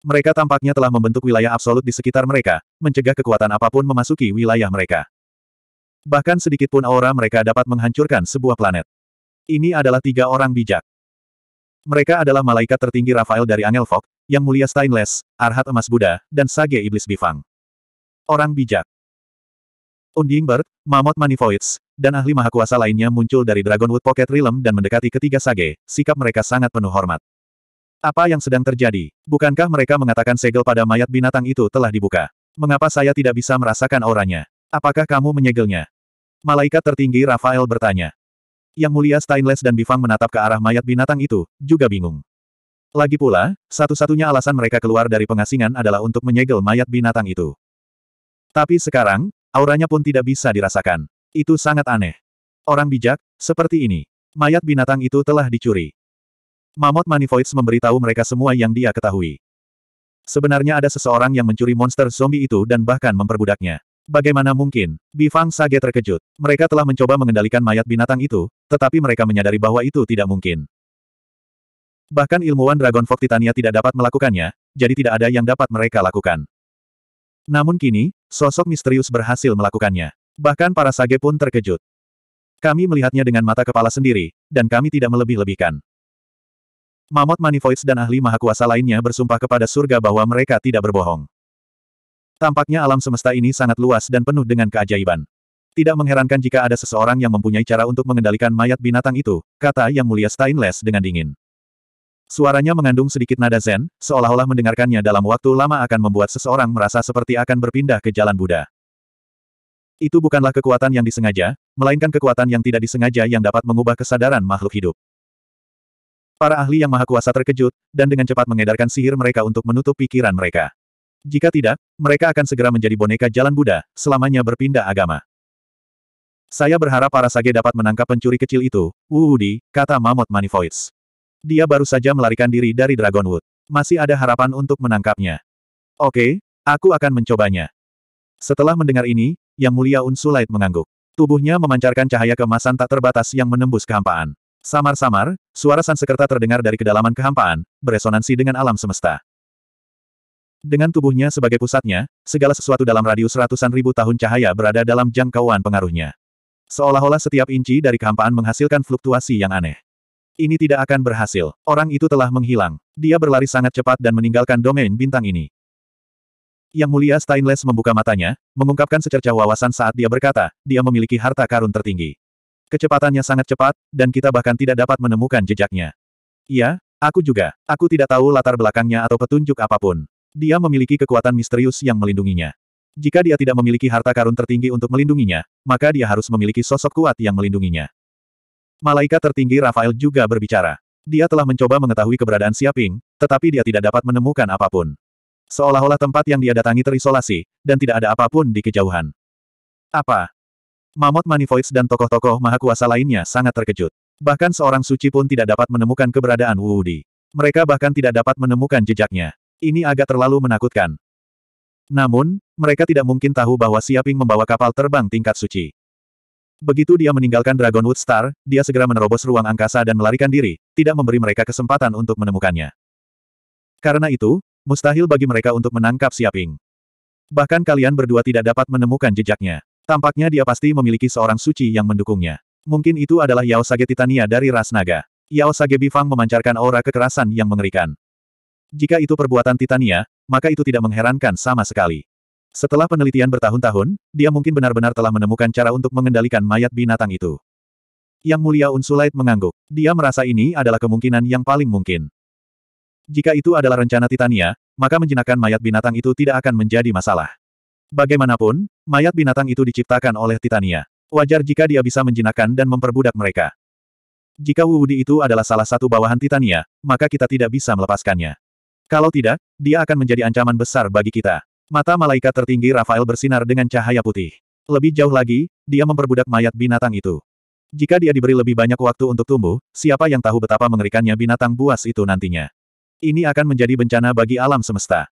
Mereka tampaknya telah membentuk wilayah absolut di sekitar mereka, mencegah kekuatan apapun memasuki wilayah mereka. Bahkan sedikit pun aura mereka dapat menghancurkan sebuah planet. Ini adalah tiga orang bijak. Mereka adalah malaikat tertinggi Rafael dari Angel Yang Mulia Stainless, Arhat Emas Buddha, dan Sage Iblis Bifang. Orang bijak. Unding Bird, Mamot Manifoids, dan ahli maha kuasa lainnya muncul dari Dragonwood Pocket Realm dan mendekati ketiga Sage, sikap mereka sangat penuh hormat. Apa yang sedang terjadi? Bukankah mereka mengatakan segel pada mayat binatang itu telah dibuka? Mengapa saya tidak bisa merasakan auranya? Apakah kamu menyegelnya? Malaikat tertinggi Rafael bertanya. Yang mulia Stainless dan Bifang menatap ke arah mayat binatang itu, juga bingung. Lagi pula, satu-satunya alasan mereka keluar dari pengasingan adalah untuk menyegel mayat binatang itu. Tapi sekarang, auranya pun tidak bisa dirasakan. Itu sangat aneh. Orang bijak, seperti ini. Mayat binatang itu telah dicuri. Mamot Manifoids memberitahu mereka semua yang dia ketahui. Sebenarnya ada seseorang yang mencuri monster zombie itu dan bahkan memperbudaknya. Bagaimana mungkin? Bifang Sage terkejut. Mereka telah mencoba mengendalikan mayat binatang itu, tetapi mereka menyadari bahwa itu tidak mungkin. Bahkan ilmuwan Dragon Fog Titania tidak dapat melakukannya, jadi tidak ada yang dapat mereka lakukan. Namun kini, sosok misterius berhasil melakukannya. Bahkan para Sage pun terkejut. Kami melihatnya dengan mata kepala sendiri, dan kami tidak melebih-lebihkan. Mamot Manifoids dan ahli mahakuasa lainnya bersumpah kepada surga bahwa mereka tidak berbohong. Tampaknya alam semesta ini sangat luas dan penuh dengan keajaiban. Tidak mengherankan jika ada seseorang yang mempunyai cara untuk mengendalikan mayat binatang itu, kata Yang Mulia Stainless dengan dingin. Suaranya mengandung sedikit nada zen, seolah-olah mendengarkannya dalam waktu lama akan membuat seseorang merasa seperti akan berpindah ke jalan Buddha. Itu bukanlah kekuatan yang disengaja, melainkan kekuatan yang tidak disengaja yang dapat mengubah kesadaran makhluk hidup. Para ahli yang maha kuasa terkejut, dan dengan cepat mengedarkan sihir mereka untuk menutup pikiran mereka. Jika tidak, mereka akan segera menjadi boneka jalan Buddha, selamanya berpindah agama. Saya berharap para sage dapat menangkap pencuri kecil itu, Wudi, kata Mamot Manifoids. Dia baru saja melarikan diri dari Dragonwood. Masih ada harapan untuk menangkapnya. Oke, aku akan mencobanya. Setelah mendengar ini, Yang Mulia Unsulait mengangguk. Tubuhnya memancarkan cahaya kemasan tak terbatas yang menembus kehampaan. Samar-samar, suara Sansekerta terdengar dari kedalaman kehampaan, beresonansi dengan alam semesta. Dengan tubuhnya sebagai pusatnya, segala sesuatu dalam radius ratusan ribu tahun cahaya berada dalam jangkauan pengaruhnya. Seolah-olah setiap inci dari kehampaan menghasilkan fluktuasi yang aneh. Ini tidak akan berhasil. Orang itu telah menghilang. Dia berlari sangat cepat dan meninggalkan domain bintang ini. Yang mulia Stainless membuka matanya, mengungkapkan secercah wawasan saat dia berkata, dia memiliki harta karun tertinggi. Kecepatannya sangat cepat, dan kita bahkan tidak dapat menemukan jejaknya. Iya, aku juga. Aku tidak tahu latar belakangnya atau petunjuk apapun. Dia memiliki kekuatan misterius yang melindunginya. Jika dia tidak memiliki harta karun tertinggi untuk melindunginya, maka dia harus memiliki sosok kuat yang melindunginya. Malaikat tertinggi Rafael juga berbicara. Dia telah mencoba mengetahui keberadaan Siaping, tetapi dia tidak dapat menemukan apapun. Seolah-olah tempat yang dia datangi terisolasi, dan tidak ada apapun di kejauhan. Apa? Mamot Manifoids dan tokoh-tokoh maha kuasa lainnya sangat terkejut. Bahkan seorang suci pun tidak dapat menemukan keberadaan Wu Di. Mereka bahkan tidak dapat menemukan jejaknya. Ini agak terlalu menakutkan. Namun, mereka tidak mungkin tahu bahwa Siaping membawa kapal terbang tingkat suci. Begitu dia meninggalkan Dragonwood Star, dia segera menerobos ruang angkasa dan melarikan diri, tidak memberi mereka kesempatan untuk menemukannya. Karena itu, mustahil bagi mereka untuk menangkap Siaping. Bahkan kalian berdua tidak dapat menemukan jejaknya. Tampaknya dia pasti memiliki seorang suci yang mendukungnya. Mungkin itu adalah Yao Sage Titania dari ras naga. Yao Sage Bifang memancarkan aura kekerasan yang mengerikan. Jika itu perbuatan Titania, maka itu tidak mengherankan sama sekali. Setelah penelitian bertahun-tahun, dia mungkin benar-benar telah menemukan cara untuk mengendalikan mayat binatang itu. Yang mulia Unsulait mengangguk. Dia merasa ini adalah kemungkinan yang paling mungkin. Jika itu adalah rencana Titania, maka menjinakkan mayat binatang itu tidak akan menjadi masalah. Bagaimanapun, mayat binatang itu diciptakan oleh Titania. Wajar jika dia bisa menjinakkan dan memperbudak mereka. Jika Wuudi itu adalah salah satu bawahan Titania, maka kita tidak bisa melepaskannya. Kalau tidak, dia akan menjadi ancaman besar bagi kita. Mata malaikat tertinggi Rafael bersinar dengan cahaya putih. Lebih jauh lagi, dia memperbudak mayat binatang itu. Jika dia diberi lebih banyak waktu untuk tumbuh, siapa yang tahu betapa mengerikannya binatang buas itu nantinya. Ini akan menjadi bencana bagi alam semesta.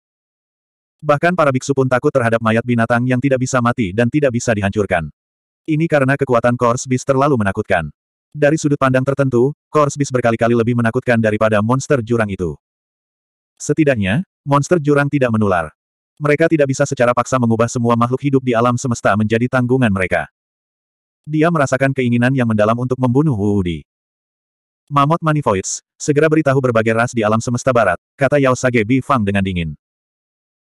Bahkan para biksu pun takut terhadap mayat binatang yang tidak bisa mati dan tidak bisa dihancurkan. Ini karena kekuatan Kors Beast terlalu menakutkan. Dari sudut pandang tertentu, Kors Beast berkali-kali lebih menakutkan daripada monster jurang itu. Setidaknya, monster jurang tidak menular. Mereka tidak bisa secara paksa mengubah semua makhluk hidup di alam semesta menjadi tanggungan mereka. Dia merasakan keinginan yang mendalam untuk membunuh Wuudi. Mamot Manifoids, segera beritahu berbagai ras di alam semesta barat, kata Yao Sage Bi Fang dengan dingin.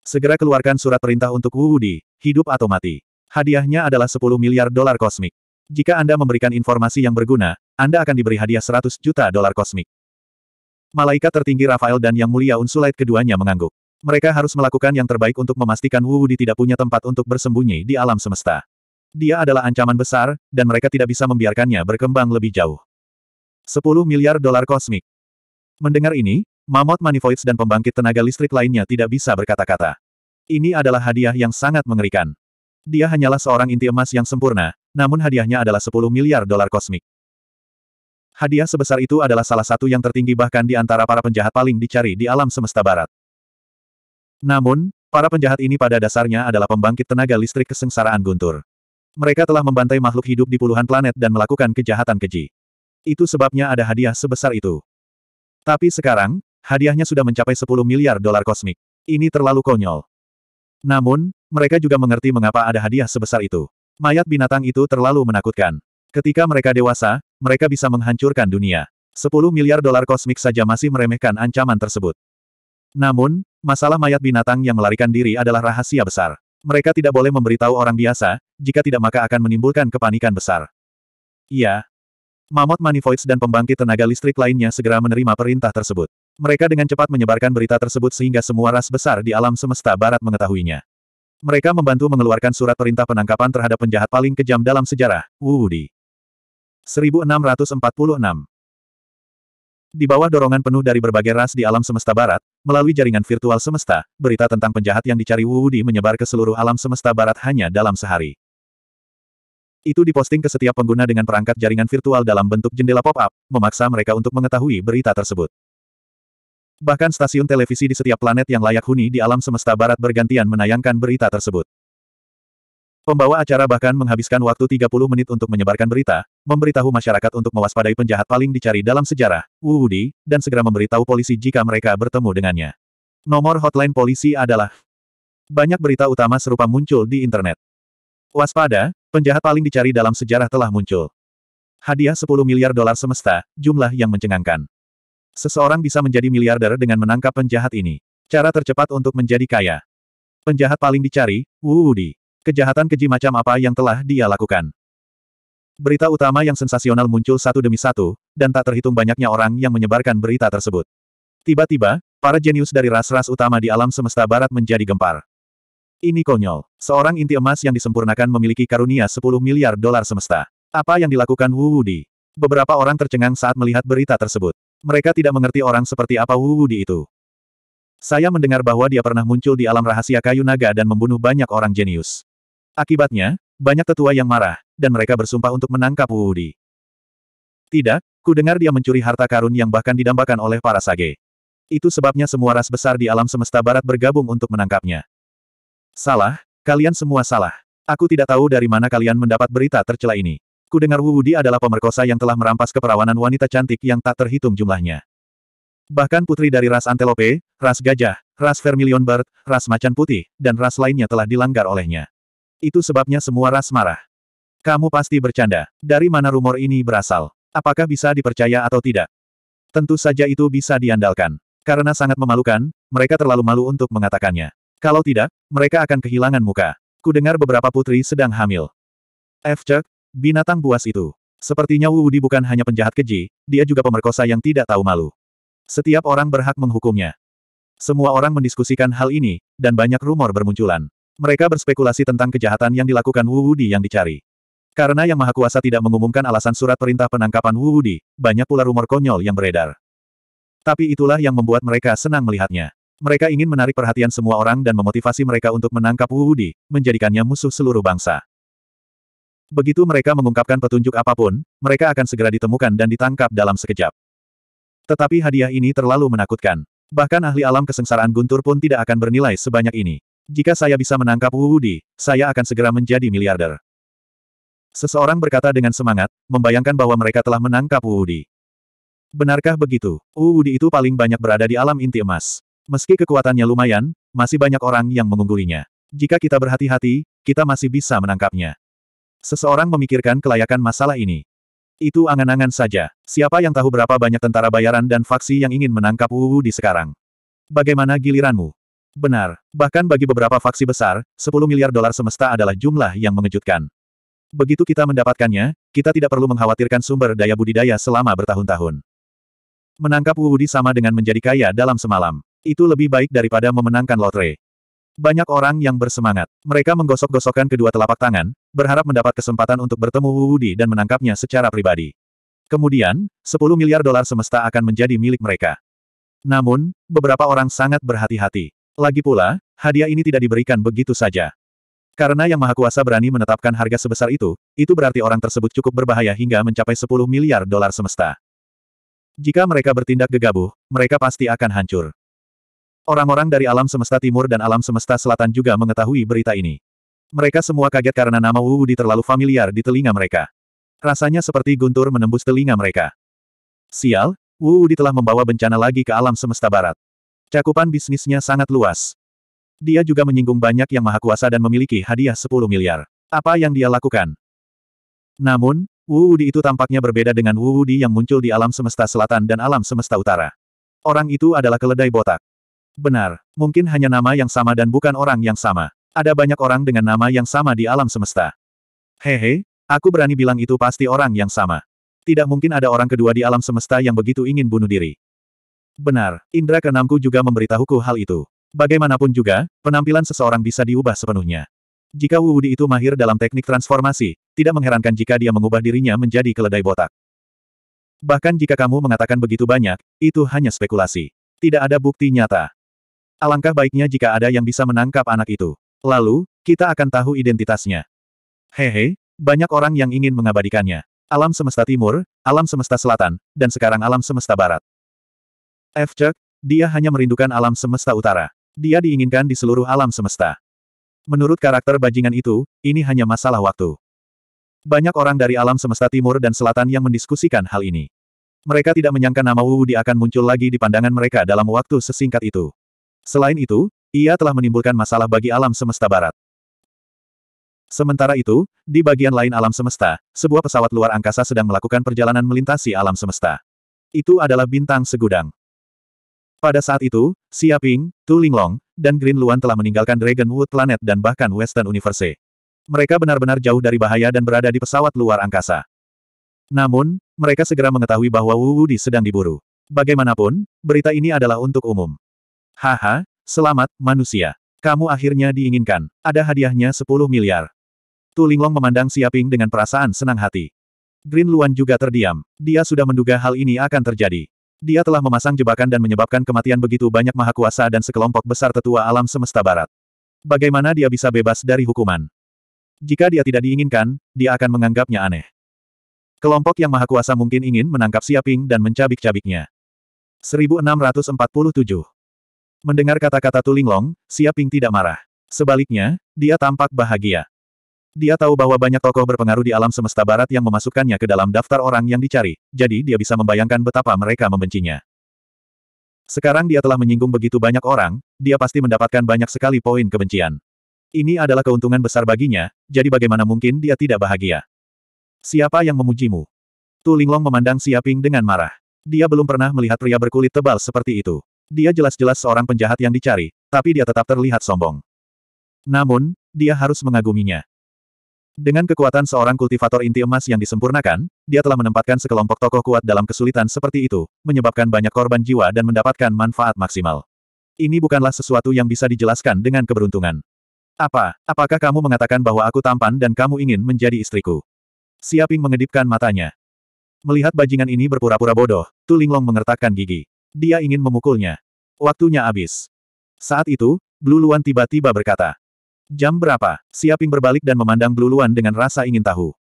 Segera keluarkan surat perintah untuk Wu Wudi, hidup atau mati. Hadiahnya adalah 10 miliar dolar kosmik. Jika Anda memberikan informasi yang berguna, Anda akan diberi hadiah 100 juta dolar kosmik. Malaikat tertinggi Rafael dan Yang Mulia Unsulait keduanya mengangguk. Mereka harus melakukan yang terbaik untuk memastikan Wu Wudi tidak punya tempat untuk bersembunyi di alam semesta. Dia adalah ancaman besar, dan mereka tidak bisa membiarkannya berkembang lebih jauh. 10 miliar dolar kosmik. Mendengar ini, Mamot Manifoids dan pembangkit tenaga listrik lainnya tidak bisa berkata-kata. Ini adalah hadiah yang sangat mengerikan. Dia hanyalah seorang inti emas yang sempurna, namun hadiahnya adalah 10 miliar dolar kosmik. Hadiah sebesar itu adalah salah satu yang tertinggi bahkan di antara para penjahat paling dicari di alam semesta barat. Namun, para penjahat ini pada dasarnya adalah pembangkit tenaga listrik kesengsaraan guntur. Mereka telah membantai makhluk hidup di puluhan planet dan melakukan kejahatan keji. Itu sebabnya ada hadiah sebesar itu. Tapi sekarang, Hadiahnya sudah mencapai 10 miliar dolar kosmik. Ini terlalu konyol. Namun, mereka juga mengerti mengapa ada hadiah sebesar itu. Mayat binatang itu terlalu menakutkan. Ketika mereka dewasa, mereka bisa menghancurkan dunia. 10 miliar dolar kosmik saja masih meremehkan ancaman tersebut. Namun, masalah mayat binatang yang melarikan diri adalah rahasia besar. Mereka tidak boleh memberitahu orang biasa, jika tidak maka akan menimbulkan kepanikan besar. Iya. Mamot Manifoids dan pembangkit tenaga listrik lainnya segera menerima perintah tersebut. Mereka dengan cepat menyebarkan berita tersebut sehingga semua ras besar di alam semesta barat mengetahuinya. Mereka membantu mengeluarkan surat perintah penangkapan terhadap penjahat paling kejam dalam sejarah, Wudi. 1646 Di bawah dorongan penuh dari berbagai ras di alam semesta barat, melalui jaringan virtual semesta, berita tentang penjahat yang dicari Wu Wudi menyebar ke seluruh alam semesta barat hanya dalam sehari. Itu diposting ke setiap pengguna dengan perangkat jaringan virtual dalam bentuk jendela pop-up, memaksa mereka untuk mengetahui berita tersebut. Bahkan stasiun televisi di setiap planet yang layak huni di alam semesta barat bergantian menayangkan berita tersebut. Pembawa acara bahkan menghabiskan waktu 30 menit untuk menyebarkan berita, memberitahu masyarakat untuk mewaspadai penjahat paling dicari dalam sejarah, Wu Wudi, dan segera memberitahu polisi jika mereka bertemu dengannya. Nomor hotline polisi adalah Banyak berita utama serupa muncul di internet. Waspada, penjahat paling dicari dalam sejarah telah muncul. Hadiah 10 miliar dolar semesta, jumlah yang mencengangkan. Seseorang bisa menjadi miliarder dengan menangkap penjahat ini. Cara tercepat untuk menjadi kaya. Penjahat paling dicari, Wu Wudi. Kejahatan keji macam apa yang telah dia lakukan. Berita utama yang sensasional muncul satu demi satu, dan tak terhitung banyaknya orang yang menyebarkan berita tersebut. Tiba-tiba, para jenius dari ras-ras utama di alam semesta barat menjadi gempar. Ini konyol. Seorang inti emas yang disempurnakan memiliki karunia 10 miliar dolar semesta. Apa yang dilakukan Wu Wudi? Beberapa orang tercengang saat melihat berita tersebut. Mereka tidak mengerti orang seperti apa Wu Wudi itu. Saya mendengar bahwa dia pernah muncul di alam rahasia kayu naga dan membunuh banyak orang jenius. Akibatnya, banyak tetua yang marah, dan mereka bersumpah untuk menangkap Wu Wudi. Tidak, ku dengar dia mencuri harta karun yang bahkan didambakan oleh para sage. Itu sebabnya semua ras besar di alam semesta barat bergabung untuk menangkapnya. Salah, kalian semua salah. Aku tidak tahu dari mana kalian mendapat berita tercela ini. Kudengar Wu Wudi adalah pemerkosa yang telah merampas keperawanan wanita cantik yang tak terhitung jumlahnya. Bahkan putri dari ras antelope, ras gajah, ras vermilion bird, ras macan putih, dan ras lainnya telah dilanggar olehnya. Itu sebabnya semua ras marah. Kamu pasti bercanda. Dari mana rumor ini berasal? Apakah bisa dipercaya atau tidak? Tentu saja itu bisa diandalkan. Karena sangat memalukan, mereka terlalu malu untuk mengatakannya. Kalau tidak, mereka akan kehilangan muka. Kudengar beberapa putri sedang hamil. F. Chuck, Binatang buas itu. Sepertinya Wu Wudi bukan hanya penjahat keji, dia juga pemerkosa yang tidak tahu malu. Setiap orang berhak menghukumnya. Semua orang mendiskusikan hal ini, dan banyak rumor bermunculan. Mereka berspekulasi tentang kejahatan yang dilakukan Wu Wudi yang dicari. Karena Yang Maha Kuasa tidak mengumumkan alasan surat perintah penangkapan Wu Wudi, banyak pula rumor konyol yang beredar. Tapi itulah yang membuat mereka senang melihatnya. Mereka ingin menarik perhatian semua orang dan memotivasi mereka untuk menangkap Wu Wudi, menjadikannya musuh seluruh bangsa. Begitu mereka mengungkapkan petunjuk apapun, mereka akan segera ditemukan dan ditangkap dalam sekejap. Tetapi hadiah ini terlalu menakutkan. Bahkan ahli alam kesengsaraan Guntur pun tidak akan bernilai sebanyak ini. Jika saya bisa menangkap Wu Wudi, saya akan segera menjadi miliarder. Seseorang berkata dengan semangat, membayangkan bahwa mereka telah menangkap Wu Wudi. Benarkah begitu? Wu Wudi itu paling banyak berada di alam inti emas. Meski kekuatannya lumayan, masih banyak orang yang mengunggulinya. Jika kita berhati-hati, kita masih bisa menangkapnya. Seseorang memikirkan kelayakan masalah ini. Itu angan-angan saja. Siapa yang tahu berapa banyak tentara bayaran dan faksi yang ingin menangkap Wu di sekarang? Bagaimana giliranmu? Benar, bahkan bagi beberapa faksi besar, 10 miliar dolar semesta adalah jumlah yang mengejutkan. Begitu kita mendapatkannya, kita tidak perlu mengkhawatirkan sumber daya budidaya selama bertahun-tahun. Menangkap Wu Di sama dengan menjadi kaya dalam semalam. Itu lebih baik daripada memenangkan lotre. Banyak orang yang bersemangat. Mereka menggosok-gosokkan kedua telapak tangan, berharap mendapat kesempatan untuk bertemu Wu Wudi dan menangkapnya secara pribadi. Kemudian, 10 miliar dolar semesta akan menjadi milik mereka. Namun, beberapa orang sangat berhati-hati. Lagi pula, hadiah ini tidak diberikan begitu saja. Karena Yang Maha Kuasa berani menetapkan harga sebesar itu, itu berarti orang tersebut cukup berbahaya hingga mencapai 10 miliar dolar semesta. Jika mereka bertindak gegabah, mereka pasti akan hancur. Orang-orang dari alam semesta timur dan alam semesta selatan juga mengetahui berita ini. Mereka semua kaget karena nama Wu Di terlalu familiar di telinga mereka. Rasanya seperti guntur menembus telinga mereka. Sial, Wu Di telah membawa bencana lagi ke alam semesta barat. Cakupan bisnisnya sangat luas. Dia juga menyinggung banyak yang maha kuasa dan memiliki hadiah 10 miliar. Apa yang dia lakukan? Namun, Wu Di itu tampaknya berbeda dengan Wu Di yang muncul di alam semesta selatan dan alam semesta utara. Orang itu adalah keledai botak. Benar, mungkin hanya nama yang sama dan bukan orang yang sama. Ada banyak orang dengan nama yang sama di alam semesta. Hehe, aku berani bilang itu pasti orang yang sama. Tidak mungkin ada orang kedua di alam semesta yang begitu ingin bunuh diri. Benar, indra keenamku juga memberitahuku hal itu. Bagaimanapun juga, penampilan seseorang bisa diubah sepenuhnya. Jika Wuudi itu mahir dalam teknik transformasi, tidak mengherankan jika dia mengubah dirinya menjadi keledai botak. Bahkan jika kamu mengatakan begitu banyak, itu hanya spekulasi. Tidak ada bukti nyata. Alangkah baiknya jika ada yang bisa menangkap anak itu. Lalu, kita akan tahu identitasnya. Hehe, banyak orang yang ingin mengabadikannya. Alam semesta timur, alam semesta selatan, dan sekarang alam semesta barat. F. Chuck, dia hanya merindukan alam semesta utara. Dia diinginkan di seluruh alam semesta. Menurut karakter bajingan itu, ini hanya masalah waktu. Banyak orang dari alam semesta timur dan selatan yang mendiskusikan hal ini. Mereka tidak menyangka nama Wu Di akan muncul lagi di pandangan mereka dalam waktu sesingkat itu. Selain itu, ia telah menimbulkan masalah bagi alam semesta barat. Sementara itu, di bagian lain alam semesta, sebuah pesawat luar angkasa sedang melakukan perjalanan melintasi alam semesta. Itu adalah bintang segudang. Pada saat itu, Xia Ping, Tu Linglong, dan Green Luan telah meninggalkan Dragonwood Planet dan bahkan Western Universe. Mereka benar-benar jauh dari bahaya dan berada di pesawat luar angkasa. Namun, mereka segera mengetahui bahwa Wu Wudi sedang diburu. Bagaimanapun, berita ini adalah untuk umum. Haha, selamat, manusia. Kamu akhirnya diinginkan. Ada hadiahnya 10 miliar. Tu Linglong memandang Siaping dengan perasaan senang hati. Green Luan juga terdiam. Dia sudah menduga hal ini akan terjadi. Dia telah memasang jebakan dan menyebabkan kematian begitu banyak maha kuasa dan sekelompok besar tetua alam semesta barat. Bagaimana dia bisa bebas dari hukuman? Jika dia tidak diinginkan, dia akan menganggapnya aneh. Kelompok yang maha kuasa mungkin ingin menangkap Siaping dan mencabik-cabiknya. 1647 Mendengar kata-kata Tulinglong, Siaping tidak marah. Sebaliknya, dia tampak bahagia. Dia tahu bahwa banyak tokoh berpengaruh di alam semesta barat yang memasukkannya ke dalam daftar orang yang dicari, jadi dia bisa membayangkan betapa mereka membencinya. Sekarang dia telah menyinggung begitu banyak orang, dia pasti mendapatkan banyak sekali poin kebencian. Ini adalah keuntungan besar baginya, jadi bagaimana mungkin dia tidak bahagia? Siapa yang memujimu? Tu Linglong memandang Siaping dengan marah. Dia belum pernah melihat pria berkulit tebal seperti itu. Dia jelas-jelas seorang penjahat yang dicari, tapi dia tetap terlihat sombong. Namun, dia harus mengaguminya. Dengan kekuatan seorang kultivator inti emas yang disempurnakan, dia telah menempatkan sekelompok tokoh kuat dalam kesulitan seperti itu, menyebabkan banyak korban jiwa dan mendapatkan manfaat maksimal. Ini bukanlah sesuatu yang bisa dijelaskan dengan keberuntungan. Apa, apakah kamu mengatakan bahwa aku tampan dan kamu ingin menjadi istriku? Siaping mengedipkan matanya. Melihat bajingan ini berpura-pura bodoh, Tu Linglong mengertakkan gigi. Dia ingin memukulnya. Waktunya habis. Saat itu, Blue tiba-tiba berkata. Jam berapa? Siaping berbalik dan memandang Blue dengan rasa ingin tahu.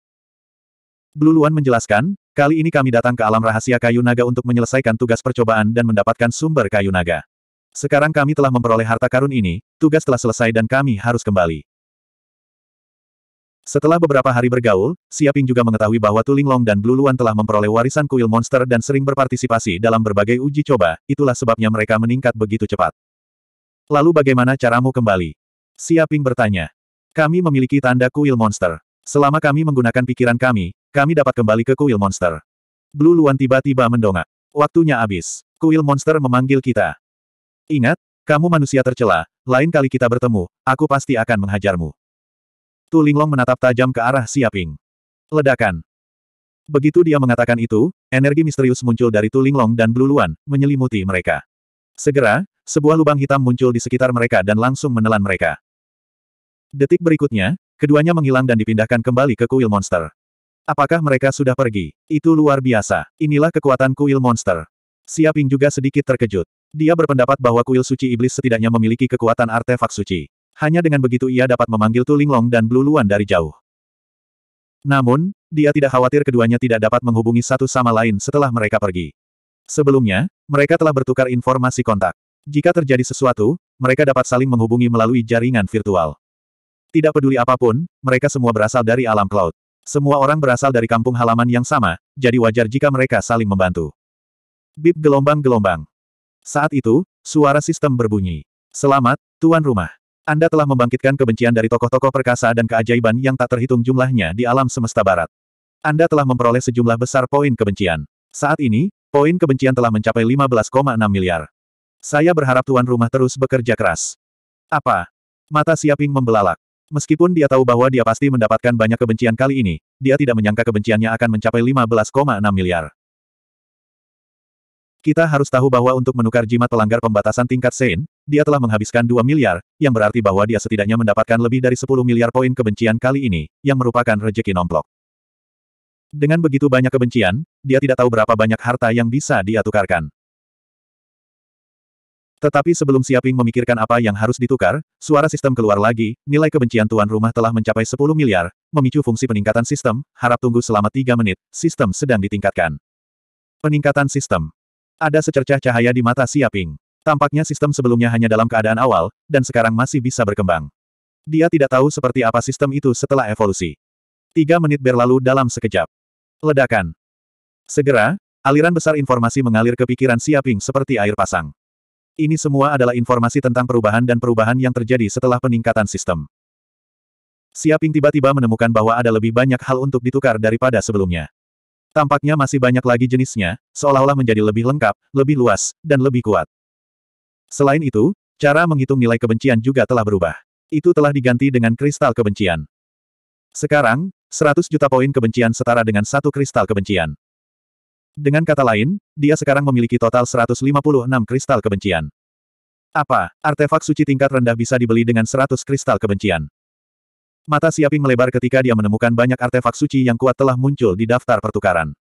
Blue menjelaskan, kali ini kami datang ke alam rahasia kayu naga untuk menyelesaikan tugas percobaan dan mendapatkan sumber kayu naga. Sekarang kami telah memperoleh harta karun ini, tugas telah selesai dan kami harus kembali. Setelah beberapa hari bergaul, Siaping juga mengetahui bahwa Tulinglong dan Blue telah memperoleh warisan kuil monster dan sering berpartisipasi dalam berbagai uji coba, itulah sebabnya mereka meningkat begitu cepat. Lalu bagaimana caramu kembali? Siaping bertanya. Kami memiliki tanda kuil monster. Selama kami menggunakan pikiran kami, kami dapat kembali ke kuil monster. Blue tiba-tiba mendongak. Waktunya habis. Kuil monster memanggil kita. Ingat, kamu manusia tercela, lain kali kita bertemu, aku pasti akan menghajarmu. Tu Linglong menatap tajam ke arah Siaping. Ledakan. Begitu dia mengatakan itu, energi misterius muncul dari Tu Linglong dan Blue menyelimuti mereka. Segera, sebuah lubang hitam muncul di sekitar mereka dan langsung menelan mereka. Detik berikutnya, keduanya menghilang dan dipindahkan kembali ke kuil monster. Apakah mereka sudah pergi? Itu luar biasa. Inilah kekuatan kuil monster. Siaping juga sedikit terkejut. Dia berpendapat bahwa kuil suci iblis setidaknya memiliki kekuatan artefak suci. Hanya dengan begitu ia dapat memanggil Tulinglong dan Blue Luan dari jauh. Namun, dia tidak khawatir keduanya tidak dapat menghubungi satu sama lain setelah mereka pergi. Sebelumnya, mereka telah bertukar informasi kontak. Jika terjadi sesuatu, mereka dapat saling menghubungi melalui jaringan virtual. Tidak peduli apapun, mereka semua berasal dari alam cloud. Semua orang berasal dari kampung halaman yang sama, jadi wajar jika mereka saling membantu. Bip gelombang-gelombang. Saat itu, suara sistem berbunyi. Selamat, Tuan Rumah. Anda telah membangkitkan kebencian dari tokoh-tokoh perkasa dan keajaiban yang tak terhitung jumlahnya di alam semesta barat. Anda telah memperoleh sejumlah besar poin kebencian. Saat ini, poin kebencian telah mencapai 15,6 miliar. Saya berharap tuan rumah terus bekerja keras. Apa? Mata Siaping membelalak. Meskipun dia tahu bahwa dia pasti mendapatkan banyak kebencian kali ini, dia tidak menyangka kebenciannya akan mencapai 15,6 miliar. Kita harus tahu bahwa untuk menukar jimat pelanggar pembatasan tingkat Sein, dia telah menghabiskan 2 miliar, yang berarti bahwa dia setidaknya mendapatkan lebih dari 10 miliar poin kebencian kali ini, yang merupakan rejeki nomplok. Dengan begitu banyak kebencian, dia tidak tahu berapa banyak harta yang bisa dia tukarkan. Tetapi sebelum Siaping memikirkan apa yang harus ditukar, suara sistem keluar lagi, nilai kebencian tuan rumah telah mencapai 10 miliar, memicu fungsi peningkatan sistem, harap tunggu selama 3 menit, sistem sedang ditingkatkan. Peningkatan sistem. Ada secercah cahaya di mata Siaping. Tampaknya sistem sebelumnya hanya dalam keadaan awal, dan sekarang masih bisa berkembang. Dia tidak tahu seperti apa sistem itu setelah evolusi. Tiga menit berlalu dalam sekejap. Ledakan. Segera, aliran besar informasi mengalir ke pikiran Siaping seperti air pasang. Ini semua adalah informasi tentang perubahan dan perubahan yang terjadi setelah peningkatan sistem. Siaping tiba-tiba menemukan bahwa ada lebih banyak hal untuk ditukar daripada sebelumnya. Tampaknya masih banyak lagi jenisnya, seolah-olah menjadi lebih lengkap, lebih luas, dan lebih kuat. Selain itu, cara menghitung nilai kebencian juga telah berubah. Itu telah diganti dengan kristal kebencian. Sekarang, 100 juta poin kebencian setara dengan satu kristal kebencian. Dengan kata lain, dia sekarang memiliki total 156 kristal kebencian. Apa, artefak suci tingkat rendah bisa dibeli dengan 100 kristal kebencian? Mata Siaping melebar ketika dia menemukan banyak artefak suci yang kuat telah muncul di daftar pertukaran.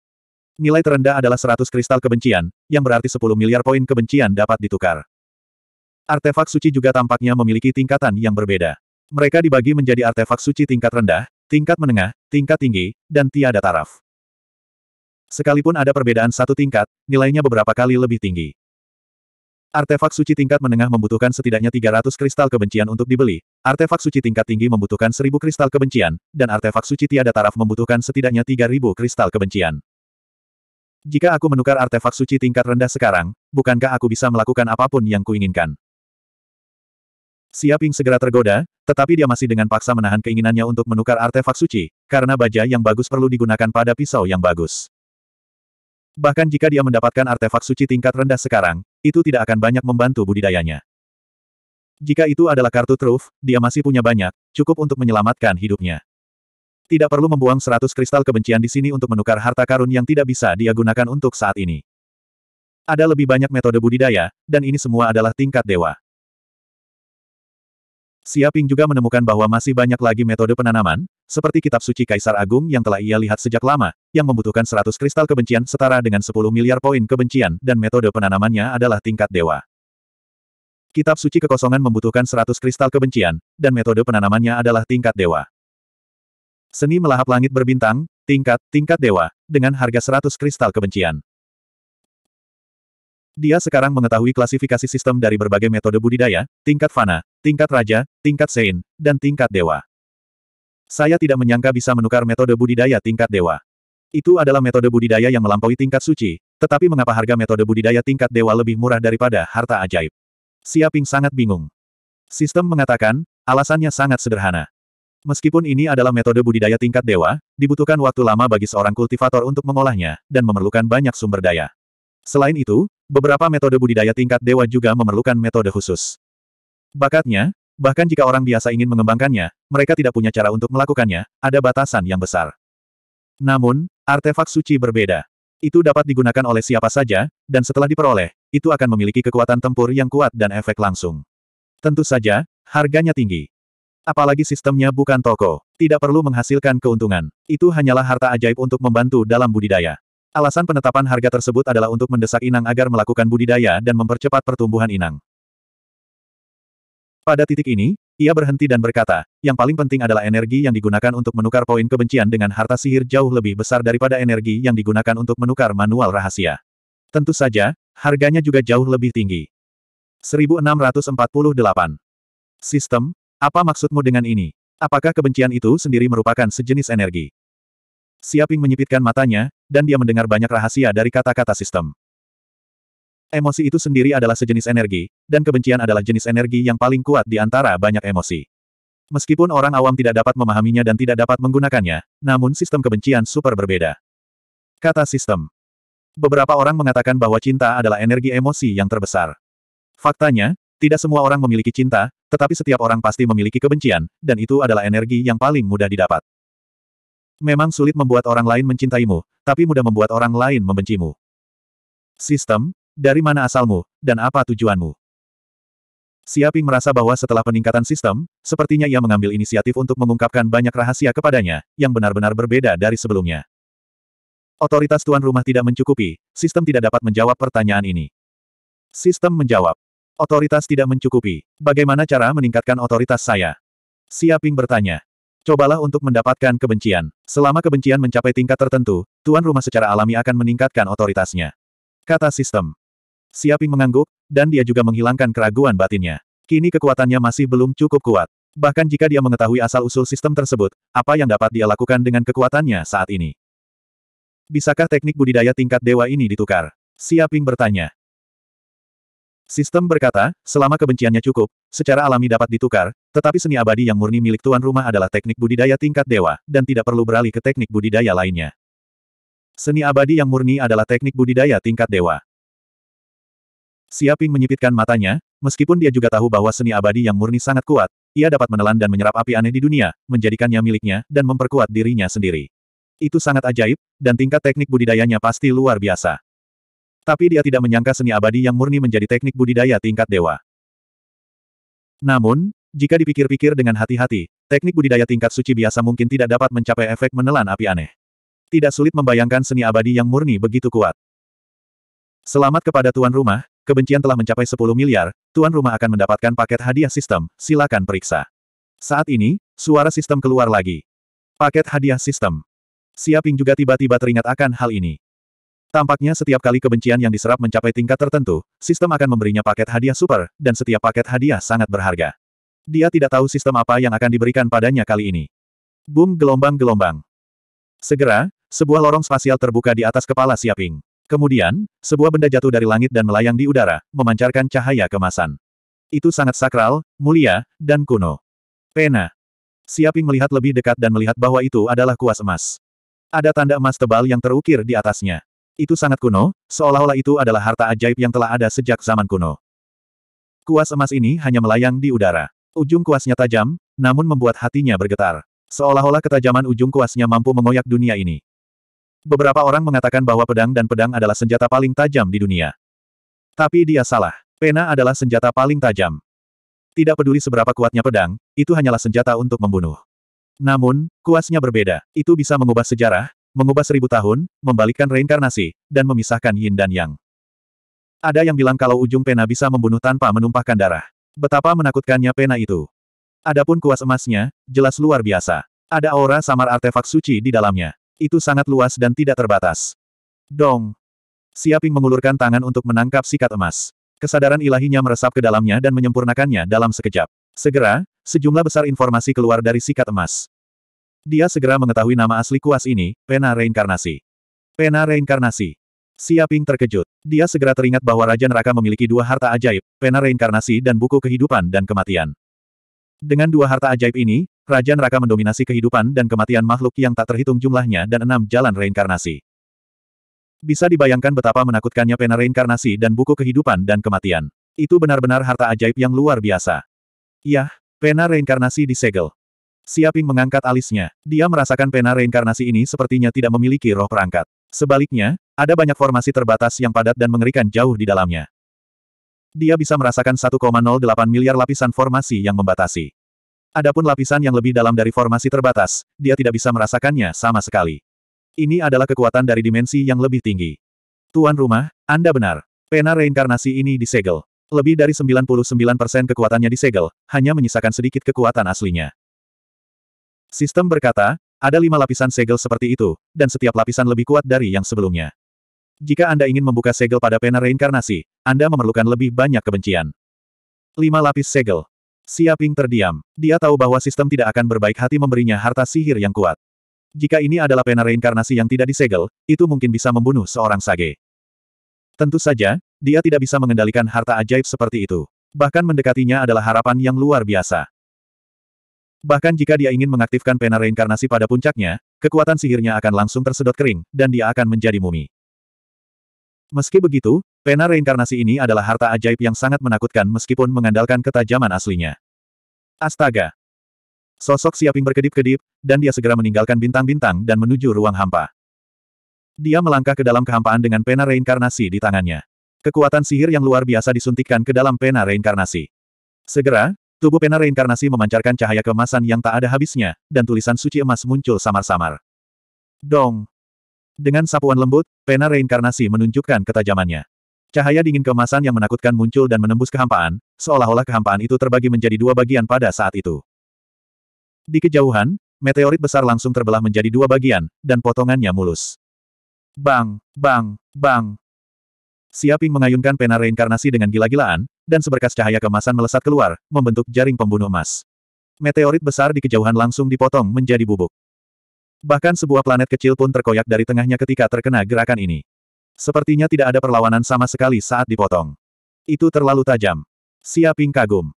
Nilai terendah adalah 100 kristal kebencian, yang berarti 10 miliar poin kebencian dapat ditukar. Artefak suci juga tampaknya memiliki tingkatan yang berbeda. Mereka dibagi menjadi artefak suci tingkat rendah, tingkat menengah, tingkat tinggi, dan tiada taraf. Sekalipun ada perbedaan satu tingkat, nilainya beberapa kali lebih tinggi. Artefak suci tingkat menengah membutuhkan setidaknya 300 kristal kebencian untuk dibeli, artefak suci tingkat tinggi membutuhkan 1000 kristal kebencian, dan artefak suci tiada taraf membutuhkan setidaknya 3000 kristal kebencian. Jika aku menukar artefak suci tingkat rendah sekarang, bukankah aku bisa melakukan apapun yang kuinginkan? Siaping segera tergoda, tetapi dia masih dengan paksa menahan keinginannya untuk menukar artefak suci, karena baja yang bagus perlu digunakan pada pisau yang bagus. Bahkan jika dia mendapatkan artefak suci tingkat rendah sekarang, itu tidak akan banyak membantu budidayanya. Jika itu adalah kartu truf, dia masih punya banyak, cukup untuk menyelamatkan hidupnya. Tidak perlu membuang 100 kristal kebencian di sini untuk menukar harta karun yang tidak bisa dia gunakan untuk saat ini. Ada lebih banyak metode budidaya, dan ini semua adalah tingkat dewa. Siaping juga menemukan bahwa masih banyak lagi metode penanaman, seperti kitab suci Kaisar Agung yang telah ia lihat sejak lama, yang membutuhkan 100 kristal kebencian setara dengan 10 miliar poin kebencian dan metode penanamannya adalah tingkat dewa. Kitab suci kekosongan membutuhkan 100 kristal kebencian, dan metode penanamannya adalah tingkat dewa. Seni melahap langit berbintang, tingkat, tingkat dewa, dengan harga 100 kristal kebencian. Dia sekarang mengetahui klasifikasi sistem dari berbagai metode budidaya, tingkat fana, tingkat raja, tingkat sein, dan tingkat dewa. Saya tidak menyangka bisa menukar metode budidaya tingkat dewa. Itu adalah metode budidaya yang melampaui tingkat suci, tetapi mengapa harga metode budidaya tingkat dewa lebih murah daripada harta ajaib? Siaping sangat bingung. Sistem mengatakan, alasannya sangat sederhana. Meskipun ini adalah metode budidaya tingkat dewa, dibutuhkan waktu lama bagi seorang kultivator untuk mengolahnya, dan memerlukan banyak sumber daya. Selain itu, Beberapa metode budidaya tingkat dewa juga memerlukan metode khusus. Bakatnya, bahkan jika orang biasa ingin mengembangkannya, mereka tidak punya cara untuk melakukannya, ada batasan yang besar. Namun, artefak suci berbeda. Itu dapat digunakan oleh siapa saja, dan setelah diperoleh, itu akan memiliki kekuatan tempur yang kuat dan efek langsung. Tentu saja, harganya tinggi. Apalagi sistemnya bukan toko, tidak perlu menghasilkan keuntungan. Itu hanyalah harta ajaib untuk membantu dalam budidaya. Alasan penetapan harga tersebut adalah untuk mendesak inang agar melakukan budidaya dan mempercepat pertumbuhan inang. Pada titik ini, ia berhenti dan berkata, yang paling penting adalah energi yang digunakan untuk menukar poin kebencian dengan harta sihir jauh lebih besar daripada energi yang digunakan untuk menukar manual rahasia. Tentu saja, harganya juga jauh lebih tinggi. 1648. Sistem, apa maksudmu dengan ini? Apakah kebencian itu sendiri merupakan sejenis energi? Siaping menyipitkan matanya, dan dia mendengar banyak rahasia dari kata-kata sistem. Emosi itu sendiri adalah sejenis energi, dan kebencian adalah jenis energi yang paling kuat di antara banyak emosi. Meskipun orang awam tidak dapat memahaminya dan tidak dapat menggunakannya, namun sistem kebencian super berbeda. Kata sistem. Beberapa orang mengatakan bahwa cinta adalah energi emosi yang terbesar. Faktanya, tidak semua orang memiliki cinta, tetapi setiap orang pasti memiliki kebencian, dan itu adalah energi yang paling mudah didapat. Memang sulit membuat orang lain mencintaimu, tapi mudah membuat orang lain membencimu. Sistem, dari mana asalmu, dan apa tujuanmu? Siaping merasa bahwa setelah peningkatan sistem, sepertinya ia mengambil inisiatif untuk mengungkapkan banyak rahasia kepadanya, yang benar-benar berbeda dari sebelumnya. Otoritas tuan rumah tidak mencukupi, sistem tidak dapat menjawab pertanyaan ini. Sistem menjawab. Otoritas tidak mencukupi. Bagaimana cara meningkatkan otoritas saya? Siaping bertanya. Cobalah untuk mendapatkan kebencian. Selama kebencian mencapai tingkat tertentu, tuan rumah secara alami akan meningkatkan otoritasnya. Kata sistem. Siaping mengangguk, dan dia juga menghilangkan keraguan batinnya. Kini kekuatannya masih belum cukup kuat. Bahkan jika dia mengetahui asal-usul sistem tersebut, apa yang dapat dia lakukan dengan kekuatannya saat ini? Bisakah teknik budidaya tingkat dewa ini ditukar? Siaping bertanya. Sistem berkata, selama kebenciannya cukup, secara alami dapat ditukar, tetapi seni abadi yang murni milik tuan rumah adalah teknik budidaya tingkat dewa, dan tidak perlu beralih ke teknik budidaya lainnya. Seni abadi yang murni adalah teknik budidaya tingkat dewa. Siaping menyipitkan matanya, meskipun dia juga tahu bahwa seni abadi yang murni sangat kuat, ia dapat menelan dan menyerap api aneh di dunia, menjadikannya miliknya, dan memperkuat dirinya sendiri. Itu sangat ajaib, dan tingkat teknik budidayanya pasti luar biasa. Tapi dia tidak menyangka seni abadi yang murni menjadi teknik budidaya tingkat dewa. Namun, jika dipikir-pikir dengan hati-hati, teknik budidaya tingkat suci biasa mungkin tidak dapat mencapai efek menelan api aneh. Tidak sulit membayangkan seni abadi yang murni begitu kuat. Selamat kepada tuan rumah, kebencian telah mencapai 10 miliar, tuan rumah akan mendapatkan paket hadiah sistem, silakan periksa. Saat ini, suara sistem keluar lagi. Paket hadiah sistem. Siaping juga tiba-tiba teringat akan hal ini. Tampaknya setiap kali kebencian yang diserap mencapai tingkat tertentu, sistem akan memberinya paket hadiah super, dan setiap paket hadiah sangat berharga. Dia tidak tahu sistem apa yang akan diberikan padanya kali ini. Boom gelombang-gelombang. Segera, sebuah lorong spasial terbuka di atas kepala Siaping. Kemudian, sebuah benda jatuh dari langit dan melayang di udara, memancarkan cahaya kemasan. Itu sangat sakral, mulia, dan kuno. Pena. Siaping melihat lebih dekat dan melihat bahwa itu adalah kuas emas. Ada tanda emas tebal yang terukir di atasnya. Itu sangat kuno, seolah-olah itu adalah harta ajaib yang telah ada sejak zaman kuno. Kuas emas ini hanya melayang di udara. Ujung kuasnya tajam, namun membuat hatinya bergetar. Seolah-olah ketajaman ujung kuasnya mampu mengoyak dunia ini. Beberapa orang mengatakan bahwa pedang dan pedang adalah senjata paling tajam di dunia. Tapi dia salah. Pena adalah senjata paling tajam. Tidak peduli seberapa kuatnya pedang, itu hanyalah senjata untuk membunuh. Namun, kuasnya berbeda. Itu bisa mengubah sejarah, mengubah seribu tahun, membalikkan reinkarnasi, dan memisahkan yin dan yang. Ada yang bilang kalau ujung pena bisa membunuh tanpa menumpahkan darah. Betapa menakutkannya pena itu. Adapun kuas emasnya, jelas luar biasa. Ada aura samar artefak suci di dalamnya. Itu sangat luas dan tidak terbatas. Dong! Siaping mengulurkan tangan untuk menangkap sikat emas. Kesadaran ilahinya meresap ke dalamnya dan menyempurnakannya dalam sekejap. Segera, sejumlah besar informasi keluar dari sikat emas. Dia segera mengetahui nama asli kuas ini, Pena Reinkarnasi. Pena Reinkarnasi. Siaping terkejut. Dia segera teringat bahwa Raja Neraka memiliki dua harta ajaib, pena reinkarnasi dan buku kehidupan dan kematian. Dengan dua harta ajaib ini, Raja Neraka mendominasi kehidupan dan kematian makhluk yang tak terhitung jumlahnya dan enam jalan reinkarnasi. Bisa dibayangkan betapa menakutkannya pena reinkarnasi dan buku kehidupan dan kematian. Itu benar-benar harta ajaib yang luar biasa. Yah, pena reinkarnasi disegel. Siaping mengangkat alisnya. Dia merasakan pena reinkarnasi ini sepertinya tidak memiliki roh perangkat. Sebaliknya, ada banyak formasi terbatas yang padat dan mengerikan jauh di dalamnya. Dia bisa merasakan 1,08 miliar lapisan formasi yang membatasi. Adapun lapisan yang lebih dalam dari formasi terbatas, dia tidak bisa merasakannya sama sekali. Ini adalah kekuatan dari dimensi yang lebih tinggi. Tuan rumah, Anda benar. Pena reinkarnasi ini disegel. Lebih dari 99% kekuatannya disegel, hanya menyisakan sedikit kekuatan aslinya. Sistem berkata, ada lima lapisan segel seperti itu, dan setiap lapisan lebih kuat dari yang sebelumnya. Jika Anda ingin membuka segel pada pena reinkarnasi, Anda memerlukan lebih banyak kebencian. Lima lapis segel. Siaping terdiam. Dia tahu bahwa sistem tidak akan berbaik hati memberinya harta sihir yang kuat. Jika ini adalah pena reinkarnasi yang tidak disegel, itu mungkin bisa membunuh seorang sage. Tentu saja, dia tidak bisa mengendalikan harta ajaib seperti itu. Bahkan mendekatinya adalah harapan yang luar biasa. Bahkan jika dia ingin mengaktifkan pena reinkarnasi pada puncaknya, kekuatan sihirnya akan langsung tersedot kering, dan dia akan menjadi mumi. Meski begitu, pena reinkarnasi ini adalah harta ajaib yang sangat menakutkan meskipun mengandalkan ketajaman aslinya. Astaga! Sosok Siaping berkedip-kedip, dan dia segera meninggalkan bintang-bintang dan menuju ruang hampa. Dia melangkah ke dalam kehampaan dengan pena reinkarnasi di tangannya. Kekuatan sihir yang luar biasa disuntikkan ke dalam pena reinkarnasi. Segera, tubuh pena reinkarnasi memancarkan cahaya kemasan yang tak ada habisnya, dan tulisan suci emas muncul samar-samar. Dong! Dengan sapuan lembut, pena reinkarnasi menunjukkan ketajamannya. Cahaya dingin kemasan yang menakutkan muncul dan menembus kehampaan, seolah-olah kehampaan itu terbagi menjadi dua bagian pada saat itu. Di kejauhan, meteorit besar langsung terbelah menjadi dua bagian, dan potongannya mulus. Bang, bang, bang. Siaping mengayunkan pena reinkarnasi dengan gila-gilaan, dan seberkas cahaya kemasan melesat keluar, membentuk jaring pembunuh emas. Meteorit besar di kejauhan langsung dipotong menjadi bubuk. Bahkan sebuah planet kecil pun terkoyak dari tengahnya ketika terkena gerakan ini. Sepertinya tidak ada perlawanan sama sekali saat dipotong. Itu terlalu tajam. Siaping kagum.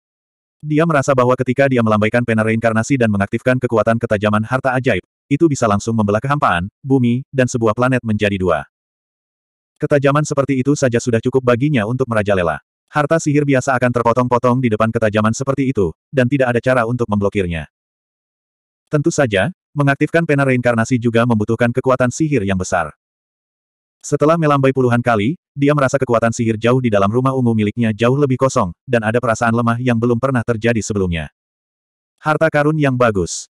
Dia merasa bahwa ketika dia melambaikan pena reinkarnasi dan mengaktifkan kekuatan ketajaman harta ajaib, itu bisa langsung membelah kehampaan, bumi, dan sebuah planet menjadi dua. Ketajaman seperti itu saja sudah cukup baginya untuk merajalela. Harta sihir biasa akan terpotong-potong di depan ketajaman seperti itu, dan tidak ada cara untuk memblokirnya. Tentu saja, Mengaktifkan pena reinkarnasi juga membutuhkan kekuatan sihir yang besar. Setelah melambai puluhan kali, dia merasa kekuatan sihir jauh di dalam rumah ungu miliknya jauh lebih kosong, dan ada perasaan lemah yang belum pernah terjadi sebelumnya. Harta karun yang bagus.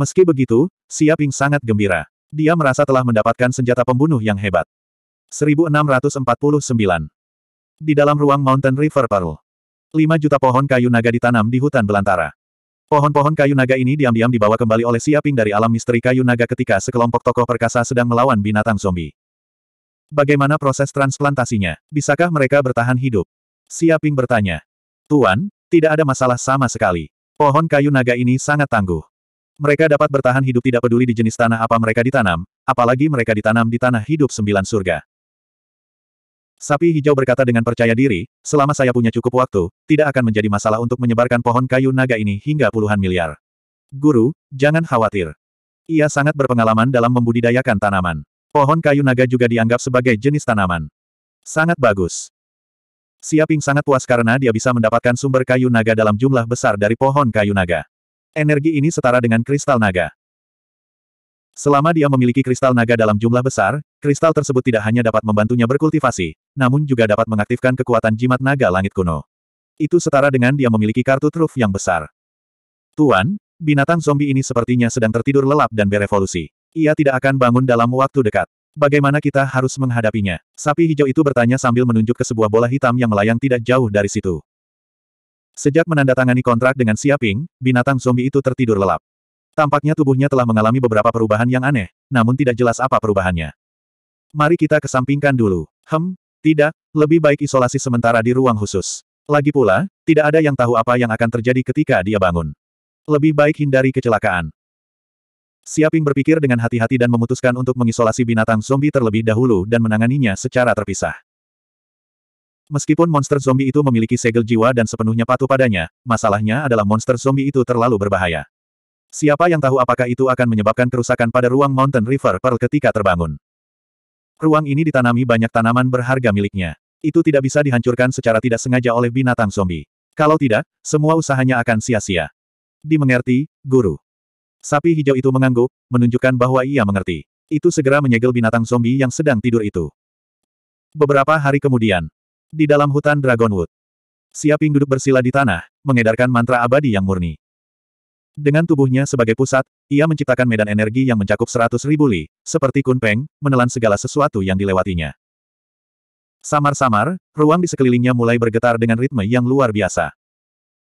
Meski begitu, Siaping sangat gembira. Dia merasa telah mendapatkan senjata pembunuh yang hebat. 1649. Di dalam ruang Mountain River Pearl. 5 juta pohon kayu naga ditanam di hutan belantara. Pohon-pohon kayu naga ini diam-diam dibawa kembali oleh Siaping dari alam misteri kayu naga ketika sekelompok tokoh perkasa sedang melawan binatang zombie. Bagaimana proses transplantasinya? Bisakah mereka bertahan hidup? Siaping bertanya. Tuan, tidak ada masalah sama sekali. Pohon kayu naga ini sangat tangguh. Mereka dapat bertahan hidup tidak peduli di jenis tanah apa mereka ditanam, apalagi mereka ditanam di tanah hidup sembilan surga. Sapi hijau berkata dengan percaya diri, selama saya punya cukup waktu, tidak akan menjadi masalah untuk menyebarkan pohon kayu naga ini hingga puluhan miliar. Guru, jangan khawatir. Ia sangat berpengalaman dalam membudidayakan tanaman. Pohon kayu naga juga dianggap sebagai jenis tanaman. Sangat bagus. Siaping sangat puas karena dia bisa mendapatkan sumber kayu naga dalam jumlah besar dari pohon kayu naga. Energi ini setara dengan kristal naga. Selama dia memiliki kristal naga dalam jumlah besar, kristal tersebut tidak hanya dapat membantunya berkultivasi, namun juga dapat mengaktifkan kekuatan jimat naga langit kuno. Itu setara dengan dia memiliki kartu truf yang besar. Tuan, binatang zombie ini sepertinya sedang tertidur lelap dan berevolusi. Ia tidak akan bangun dalam waktu dekat. Bagaimana kita harus menghadapinya? Sapi hijau itu bertanya sambil menunjuk ke sebuah bola hitam yang melayang tidak jauh dari situ. Sejak menandatangani kontrak dengan Siaping, binatang zombie itu tertidur lelap. Tampaknya tubuhnya telah mengalami beberapa perubahan yang aneh, namun tidak jelas apa perubahannya. Mari kita kesampingkan dulu. Hem, tidak, lebih baik isolasi sementara di ruang khusus. Lagi pula, tidak ada yang tahu apa yang akan terjadi ketika dia bangun. Lebih baik hindari kecelakaan. Siaping berpikir dengan hati-hati dan memutuskan untuk mengisolasi binatang zombie terlebih dahulu dan menanganinya secara terpisah. Meskipun monster zombie itu memiliki segel jiwa dan sepenuhnya patuh padanya, masalahnya adalah monster zombie itu terlalu berbahaya. Siapa yang tahu apakah itu akan menyebabkan kerusakan pada ruang Mountain River Pearl ketika terbangun. Ruang ini ditanami banyak tanaman berharga miliknya. Itu tidak bisa dihancurkan secara tidak sengaja oleh binatang zombie. Kalau tidak, semua usahanya akan sia-sia. Dimengerti, guru. Sapi hijau itu mengangguk, menunjukkan bahwa ia mengerti. Itu segera menyegel binatang zombie yang sedang tidur itu. Beberapa hari kemudian, di dalam hutan Dragonwood, Siaping duduk bersila di tanah, mengedarkan mantra abadi yang murni. Dengan tubuhnya sebagai pusat, ia menciptakan medan energi yang mencakup seratus ribu li, seperti kunpeng, menelan segala sesuatu yang dilewatinya. Samar-samar, ruang di sekelilingnya mulai bergetar dengan ritme yang luar biasa.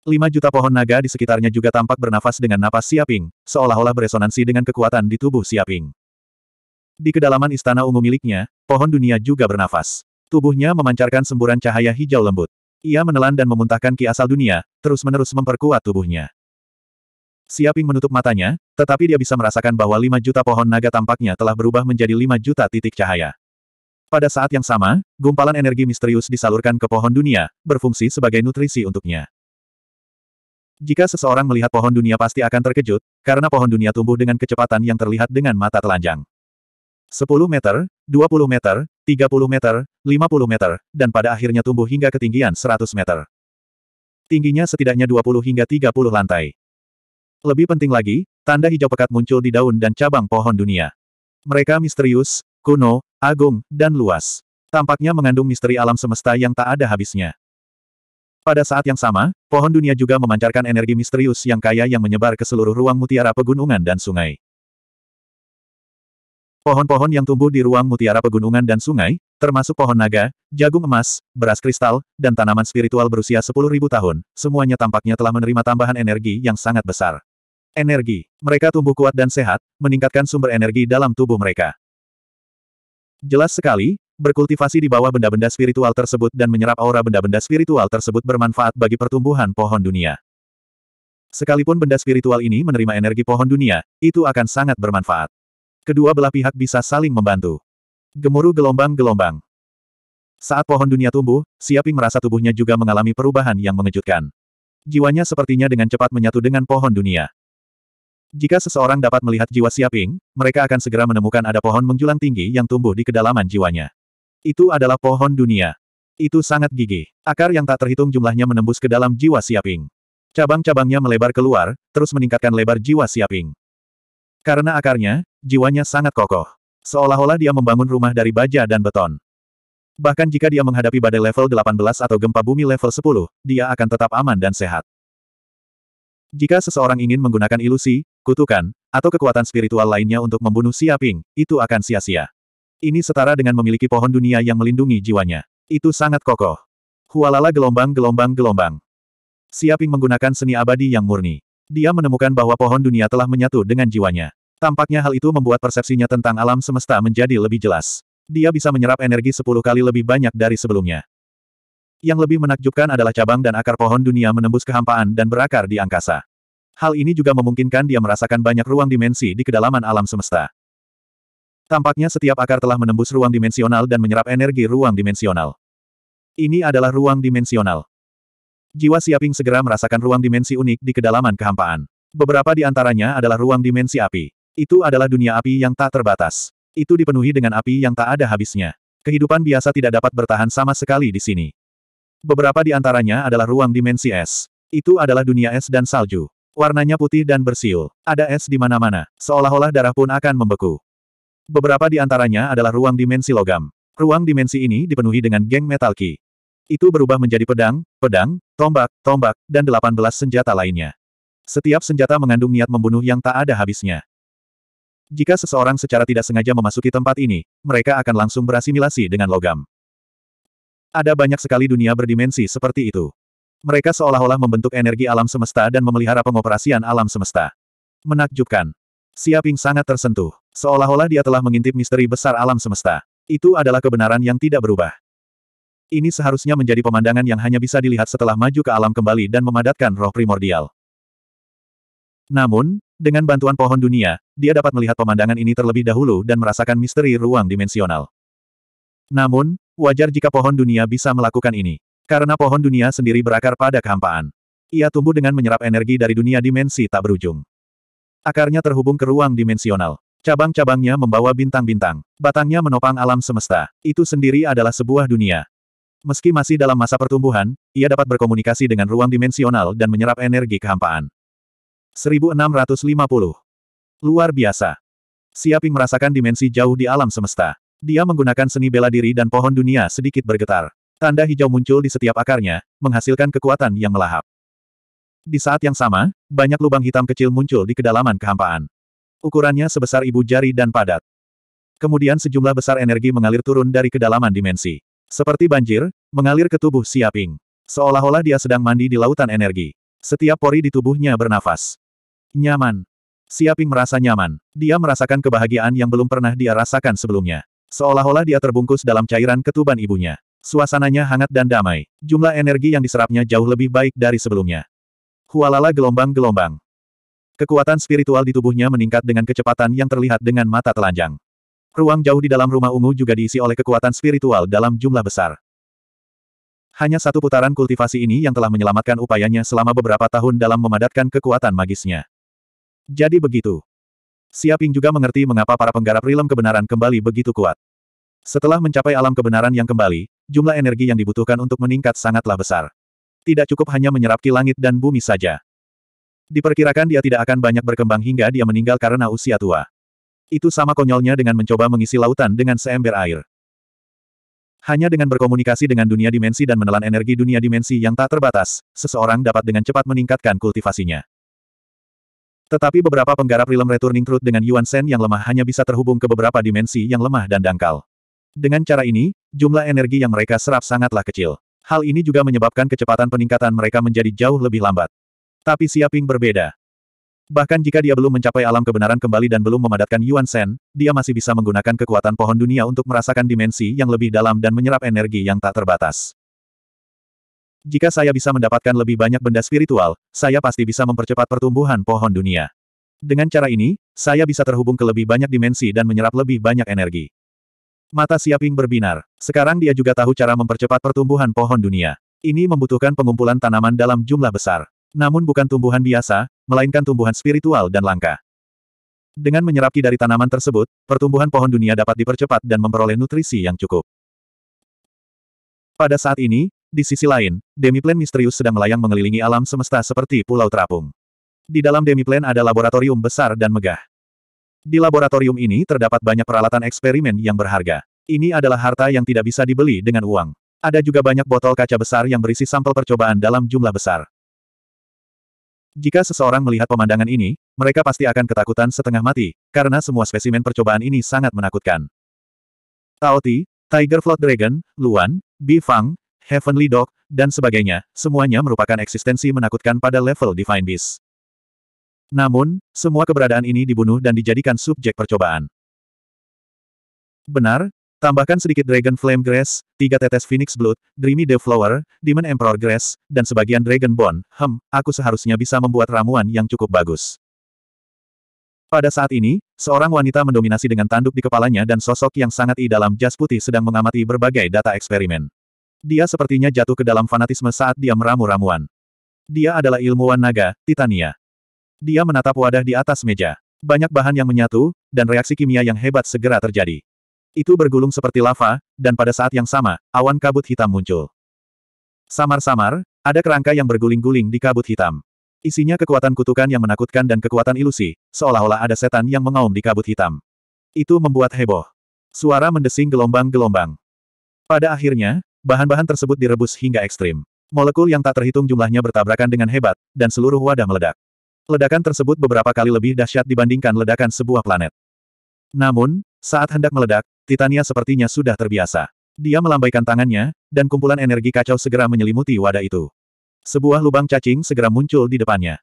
Lima juta pohon naga di sekitarnya juga tampak bernafas dengan napas Siaping, seolah-olah beresonansi dengan kekuatan di tubuh Siaping. Di kedalaman istana ungu miliknya, pohon dunia juga bernafas. Tubuhnya memancarkan semburan cahaya hijau lembut. Ia menelan dan memuntahkan ki asal dunia, terus-menerus memperkuat tubuhnya. Siaping menutup matanya, tetapi dia bisa merasakan bahwa lima juta pohon naga tampaknya telah berubah menjadi lima juta titik cahaya. Pada saat yang sama, gumpalan energi misterius disalurkan ke pohon dunia, berfungsi sebagai nutrisi untuknya. Jika seseorang melihat pohon dunia pasti akan terkejut, karena pohon dunia tumbuh dengan kecepatan yang terlihat dengan mata telanjang. 10 meter, 20 meter, 30 meter, 50 meter, dan pada akhirnya tumbuh hingga ketinggian 100 meter. Tingginya setidaknya 20 hingga 30 lantai. Lebih penting lagi, tanda hijau pekat muncul di daun dan cabang pohon dunia. Mereka misterius, kuno, agung, dan luas. Tampaknya mengandung misteri alam semesta yang tak ada habisnya. Pada saat yang sama, pohon dunia juga memancarkan energi misterius yang kaya yang menyebar ke seluruh ruang mutiara pegunungan dan sungai. Pohon-pohon yang tumbuh di ruang mutiara pegunungan dan sungai, termasuk pohon naga, jagung emas, beras kristal, dan tanaman spiritual berusia 10.000 tahun, semuanya tampaknya telah menerima tambahan energi yang sangat besar. Energi. Mereka tumbuh kuat dan sehat, meningkatkan sumber energi dalam tubuh mereka. Jelas sekali, berkultivasi di bawah benda-benda spiritual tersebut dan menyerap aura benda-benda spiritual tersebut bermanfaat bagi pertumbuhan pohon dunia. Sekalipun benda spiritual ini menerima energi pohon dunia, itu akan sangat bermanfaat. Kedua belah pihak bisa saling membantu. Gemuruh gelombang-gelombang. Saat pohon dunia tumbuh, Siaping merasa tubuhnya juga mengalami perubahan yang mengejutkan. Jiwanya sepertinya dengan cepat menyatu dengan pohon dunia. Jika seseorang dapat melihat jiwa Siaping, mereka akan segera menemukan ada pohon menjulang tinggi yang tumbuh di kedalaman jiwanya. Itu adalah pohon dunia. Itu sangat gigih. Akar yang tak terhitung jumlahnya menembus ke dalam jiwa Siaping. Cabang-cabangnya melebar keluar, terus meningkatkan lebar jiwa Siaping. Karena akarnya, jiwanya sangat kokoh. Seolah-olah dia membangun rumah dari baja dan beton. Bahkan jika dia menghadapi badai level 18 atau gempa bumi level 10, dia akan tetap aman dan sehat. Jika seseorang ingin menggunakan ilusi, kutukan, atau kekuatan spiritual lainnya untuk membunuh Siaping itu akan sia-sia. Ini setara dengan memiliki pohon dunia yang melindungi jiwanya. Itu sangat kokoh. Hualala gelombang-gelombang-gelombang. Siaping menggunakan seni abadi yang murni. Dia menemukan bahwa pohon dunia telah menyatu dengan jiwanya. Tampaknya hal itu membuat persepsinya tentang alam semesta menjadi lebih jelas. Dia bisa menyerap energi sepuluh kali lebih banyak dari sebelumnya. Yang lebih menakjubkan adalah cabang dan akar pohon dunia menembus kehampaan dan berakar di angkasa. Hal ini juga memungkinkan dia merasakan banyak ruang dimensi di kedalaman alam semesta. Tampaknya setiap akar telah menembus ruang dimensional dan menyerap energi ruang dimensional. Ini adalah ruang dimensional. Jiwa Siaping segera merasakan ruang dimensi unik di kedalaman kehampaan. Beberapa di antaranya adalah ruang dimensi api. Itu adalah dunia api yang tak terbatas. Itu dipenuhi dengan api yang tak ada habisnya. Kehidupan biasa tidak dapat bertahan sama sekali di sini. Beberapa di antaranya adalah ruang dimensi es. Itu adalah dunia es dan salju. Warnanya putih dan bersiul. Ada es di mana-mana, seolah-olah darah pun akan membeku. Beberapa di antaranya adalah ruang dimensi logam. Ruang dimensi ini dipenuhi dengan geng metal ki. Itu berubah menjadi pedang, pedang, tombak, tombak, dan delapan belas senjata lainnya. Setiap senjata mengandung niat membunuh yang tak ada habisnya. Jika seseorang secara tidak sengaja memasuki tempat ini, mereka akan langsung berasimilasi dengan logam. Ada banyak sekali dunia berdimensi seperti itu. Mereka seolah-olah membentuk energi alam semesta dan memelihara pengoperasian alam semesta. Menakjubkan. Siaping sangat tersentuh. Seolah-olah dia telah mengintip misteri besar alam semesta. Itu adalah kebenaran yang tidak berubah. Ini seharusnya menjadi pemandangan yang hanya bisa dilihat setelah maju ke alam kembali dan memadatkan roh primordial. Namun, dengan bantuan pohon dunia, dia dapat melihat pemandangan ini terlebih dahulu dan merasakan misteri ruang dimensional. Namun, wajar jika pohon dunia bisa melakukan ini. Karena pohon dunia sendiri berakar pada kehampaan. Ia tumbuh dengan menyerap energi dari dunia dimensi tak berujung. Akarnya terhubung ke ruang dimensional. Cabang-cabangnya membawa bintang-bintang. Batangnya menopang alam semesta. Itu sendiri adalah sebuah dunia. Meski masih dalam masa pertumbuhan, ia dapat berkomunikasi dengan ruang dimensional dan menyerap energi kehampaan. 1650. Luar biasa. Siaping merasakan dimensi jauh di alam semesta. Dia menggunakan seni bela diri dan pohon dunia sedikit bergetar. Tanda hijau muncul di setiap akarnya, menghasilkan kekuatan yang melahap. Di saat yang sama, banyak lubang hitam kecil muncul di kedalaman kehampaan. Ukurannya sebesar ibu jari dan padat. Kemudian sejumlah besar energi mengalir turun dari kedalaman dimensi. Seperti banjir, mengalir ke tubuh Siaping. Seolah-olah dia sedang mandi di lautan energi. Setiap pori di tubuhnya bernafas. Nyaman. Siaping merasa nyaman. Dia merasakan kebahagiaan yang belum pernah dia rasakan sebelumnya. Seolah-olah dia terbungkus dalam cairan ketuban ibunya. Suasananya hangat dan damai. Jumlah energi yang diserapnya jauh lebih baik dari sebelumnya. Hualala gelombang-gelombang. Kekuatan spiritual di tubuhnya meningkat dengan kecepatan yang terlihat dengan mata telanjang. Ruang jauh di dalam rumah ungu juga diisi oleh kekuatan spiritual dalam jumlah besar. Hanya satu putaran kultivasi ini yang telah menyelamatkan upayanya selama beberapa tahun dalam memadatkan kekuatan magisnya. Jadi begitu. Siaping juga mengerti mengapa para penggarap rilem kebenaran kembali begitu kuat. Setelah mencapai alam kebenaran yang kembali, jumlah energi yang dibutuhkan untuk meningkat sangatlah besar. Tidak cukup hanya menyerap ki langit dan bumi saja. Diperkirakan dia tidak akan banyak berkembang hingga dia meninggal karena usia tua. Itu sama konyolnya dengan mencoba mengisi lautan dengan seember air. Hanya dengan berkomunikasi dengan dunia dimensi dan menelan energi dunia dimensi yang tak terbatas, seseorang dapat dengan cepat meningkatkan kultivasinya. Tetapi beberapa penggarap rilem returning truth dengan Yuan Shen yang lemah hanya bisa terhubung ke beberapa dimensi yang lemah dan dangkal. Dengan cara ini, jumlah energi yang mereka serap sangatlah kecil. Hal ini juga menyebabkan kecepatan peningkatan mereka menjadi jauh lebih lambat. Tapi Siaping berbeda. Bahkan jika dia belum mencapai alam kebenaran kembali dan belum memadatkan Yuan Shen, dia masih bisa menggunakan kekuatan pohon dunia untuk merasakan dimensi yang lebih dalam dan menyerap energi yang tak terbatas. Jika saya bisa mendapatkan lebih banyak benda spiritual, saya pasti bisa mempercepat pertumbuhan pohon dunia. Dengan cara ini, saya bisa terhubung ke lebih banyak dimensi dan menyerap lebih banyak energi. Mata Siaping berbinar. Sekarang dia juga tahu cara mempercepat pertumbuhan pohon dunia. Ini membutuhkan pengumpulan tanaman dalam jumlah besar. Namun bukan tumbuhan biasa, melainkan tumbuhan spiritual dan langka. Dengan menyerap ki dari tanaman tersebut, pertumbuhan pohon dunia dapat dipercepat dan memperoleh nutrisi yang cukup. Pada saat ini, di sisi lain, Demiplane misterius sedang melayang mengelilingi alam semesta seperti pulau terapung. Di dalam Demiplane ada laboratorium besar dan megah. Di laboratorium ini terdapat banyak peralatan eksperimen yang berharga. Ini adalah harta yang tidak bisa dibeli dengan uang. Ada juga banyak botol kaca besar yang berisi sampel percobaan dalam jumlah besar. Jika seseorang melihat pemandangan ini, mereka pasti akan ketakutan setengah mati, karena semua spesimen percobaan ini sangat menakutkan. Taoti, Tiger Flood Dragon, Luan, Bifang, Heavenly Dog, dan sebagainya, semuanya merupakan eksistensi menakutkan pada level Divine Beast. Namun, semua keberadaan ini dibunuh dan dijadikan subjek percobaan. Benar, tambahkan sedikit Dragon Flame Grass, tiga tetes Phoenix Blood, Dreamy Dew Flower, Demon Emperor Grass, dan sebagian Dragon Bone, hem, aku seharusnya bisa membuat ramuan yang cukup bagus. Pada saat ini, seorang wanita mendominasi dengan tanduk di kepalanya dan sosok yang sangat i dalam jas putih sedang mengamati berbagai data eksperimen. Dia sepertinya jatuh ke dalam fanatisme saat dia meramu ramuan. Dia adalah ilmuwan naga, Titania. Dia menatap wadah di atas meja. Banyak bahan yang menyatu, dan reaksi kimia yang hebat segera terjadi. Itu bergulung seperti lava, dan pada saat yang sama, awan kabut hitam muncul. Samar-samar, ada kerangka yang berguling-guling di kabut hitam. Isinya kekuatan kutukan yang menakutkan dan kekuatan ilusi, seolah-olah ada setan yang mengaum di kabut hitam. Itu membuat heboh. Suara mendesing gelombang-gelombang. Pada akhirnya, bahan-bahan tersebut direbus hingga ekstrim. Molekul yang tak terhitung jumlahnya bertabrakan dengan hebat, dan seluruh wadah meledak. Ledakan tersebut beberapa kali lebih dahsyat dibandingkan ledakan sebuah planet. Namun, saat hendak meledak, Titania sepertinya sudah terbiasa. Dia melambaikan tangannya, dan kumpulan energi kacau segera menyelimuti wadah itu. Sebuah lubang cacing segera muncul di depannya.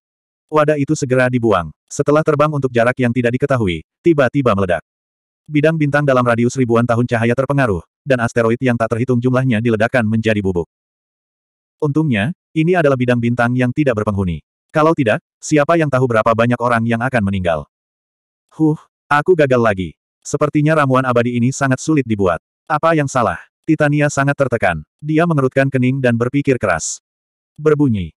Wadah itu segera dibuang. Setelah terbang untuk jarak yang tidak diketahui, tiba-tiba meledak. Bidang bintang dalam radius ribuan tahun cahaya terpengaruh, dan asteroid yang tak terhitung jumlahnya diledakkan menjadi bubuk. Untungnya, ini adalah bidang bintang yang tidak berpenghuni. Kalau tidak, siapa yang tahu berapa banyak orang yang akan meninggal. Huh, aku gagal lagi. Sepertinya ramuan abadi ini sangat sulit dibuat. Apa yang salah? Titania sangat tertekan. Dia mengerutkan kening dan berpikir keras. Berbunyi.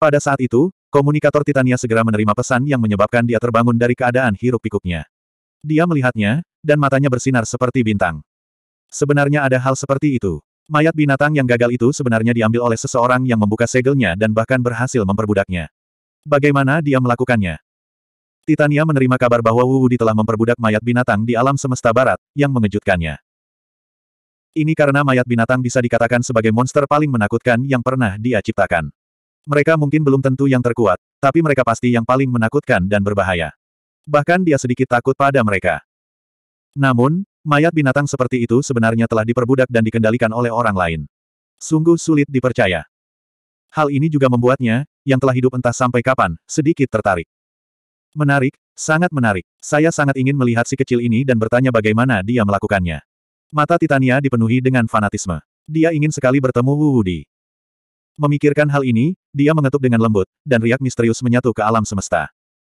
Pada saat itu, komunikator Titania segera menerima pesan yang menyebabkan dia terbangun dari keadaan hiruk-pikuknya. Dia melihatnya, dan matanya bersinar seperti bintang. Sebenarnya ada hal seperti itu. Mayat binatang yang gagal itu sebenarnya diambil oleh seseorang yang membuka segelnya dan bahkan berhasil memperbudaknya. Bagaimana dia melakukannya? Titania menerima kabar bahwa Wuwudi telah memperbudak mayat binatang di alam semesta barat, yang mengejutkannya. Ini karena mayat binatang bisa dikatakan sebagai monster paling menakutkan yang pernah dia ciptakan. Mereka mungkin belum tentu yang terkuat, tapi mereka pasti yang paling menakutkan dan berbahaya. Bahkan dia sedikit takut pada mereka. Namun, Mayat binatang seperti itu sebenarnya telah diperbudak dan dikendalikan oleh orang lain. Sungguh sulit dipercaya. Hal ini juga membuatnya, yang telah hidup entah sampai kapan, sedikit tertarik. Menarik, sangat menarik. Saya sangat ingin melihat si kecil ini dan bertanya bagaimana dia melakukannya. Mata Titania dipenuhi dengan fanatisme. Dia ingin sekali bertemu Wu Wudi. Memikirkan hal ini, dia mengetuk dengan lembut, dan riak misterius menyatu ke alam semesta.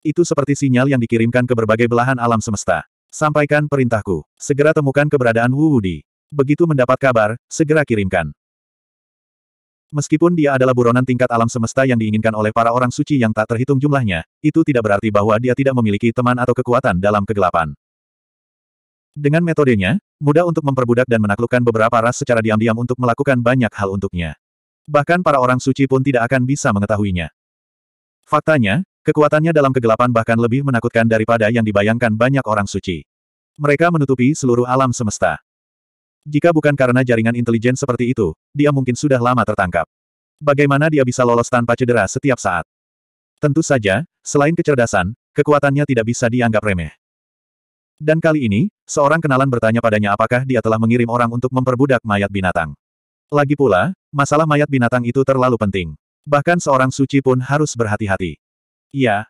Itu seperti sinyal yang dikirimkan ke berbagai belahan alam semesta. Sampaikan perintahku. Segera temukan keberadaan Wu Wudi. Begitu mendapat kabar, segera kirimkan. Meskipun dia adalah buronan tingkat alam semesta yang diinginkan oleh para orang suci yang tak terhitung jumlahnya, itu tidak berarti bahwa dia tidak memiliki teman atau kekuatan dalam kegelapan. Dengan metodenya, mudah untuk memperbudak dan menaklukkan beberapa ras secara diam-diam untuk melakukan banyak hal untuknya. Bahkan para orang suci pun tidak akan bisa mengetahuinya. Faktanya, Kekuatannya dalam kegelapan bahkan lebih menakutkan daripada yang dibayangkan banyak orang suci. Mereka menutupi seluruh alam semesta. Jika bukan karena jaringan intelijen seperti itu, dia mungkin sudah lama tertangkap. Bagaimana dia bisa lolos tanpa cedera setiap saat? Tentu saja, selain kecerdasan, kekuatannya tidak bisa dianggap remeh. Dan kali ini, seorang kenalan bertanya padanya apakah dia telah mengirim orang untuk memperbudak mayat binatang. Lagi pula, masalah mayat binatang itu terlalu penting. Bahkan seorang suci pun harus berhati-hati. Yeah.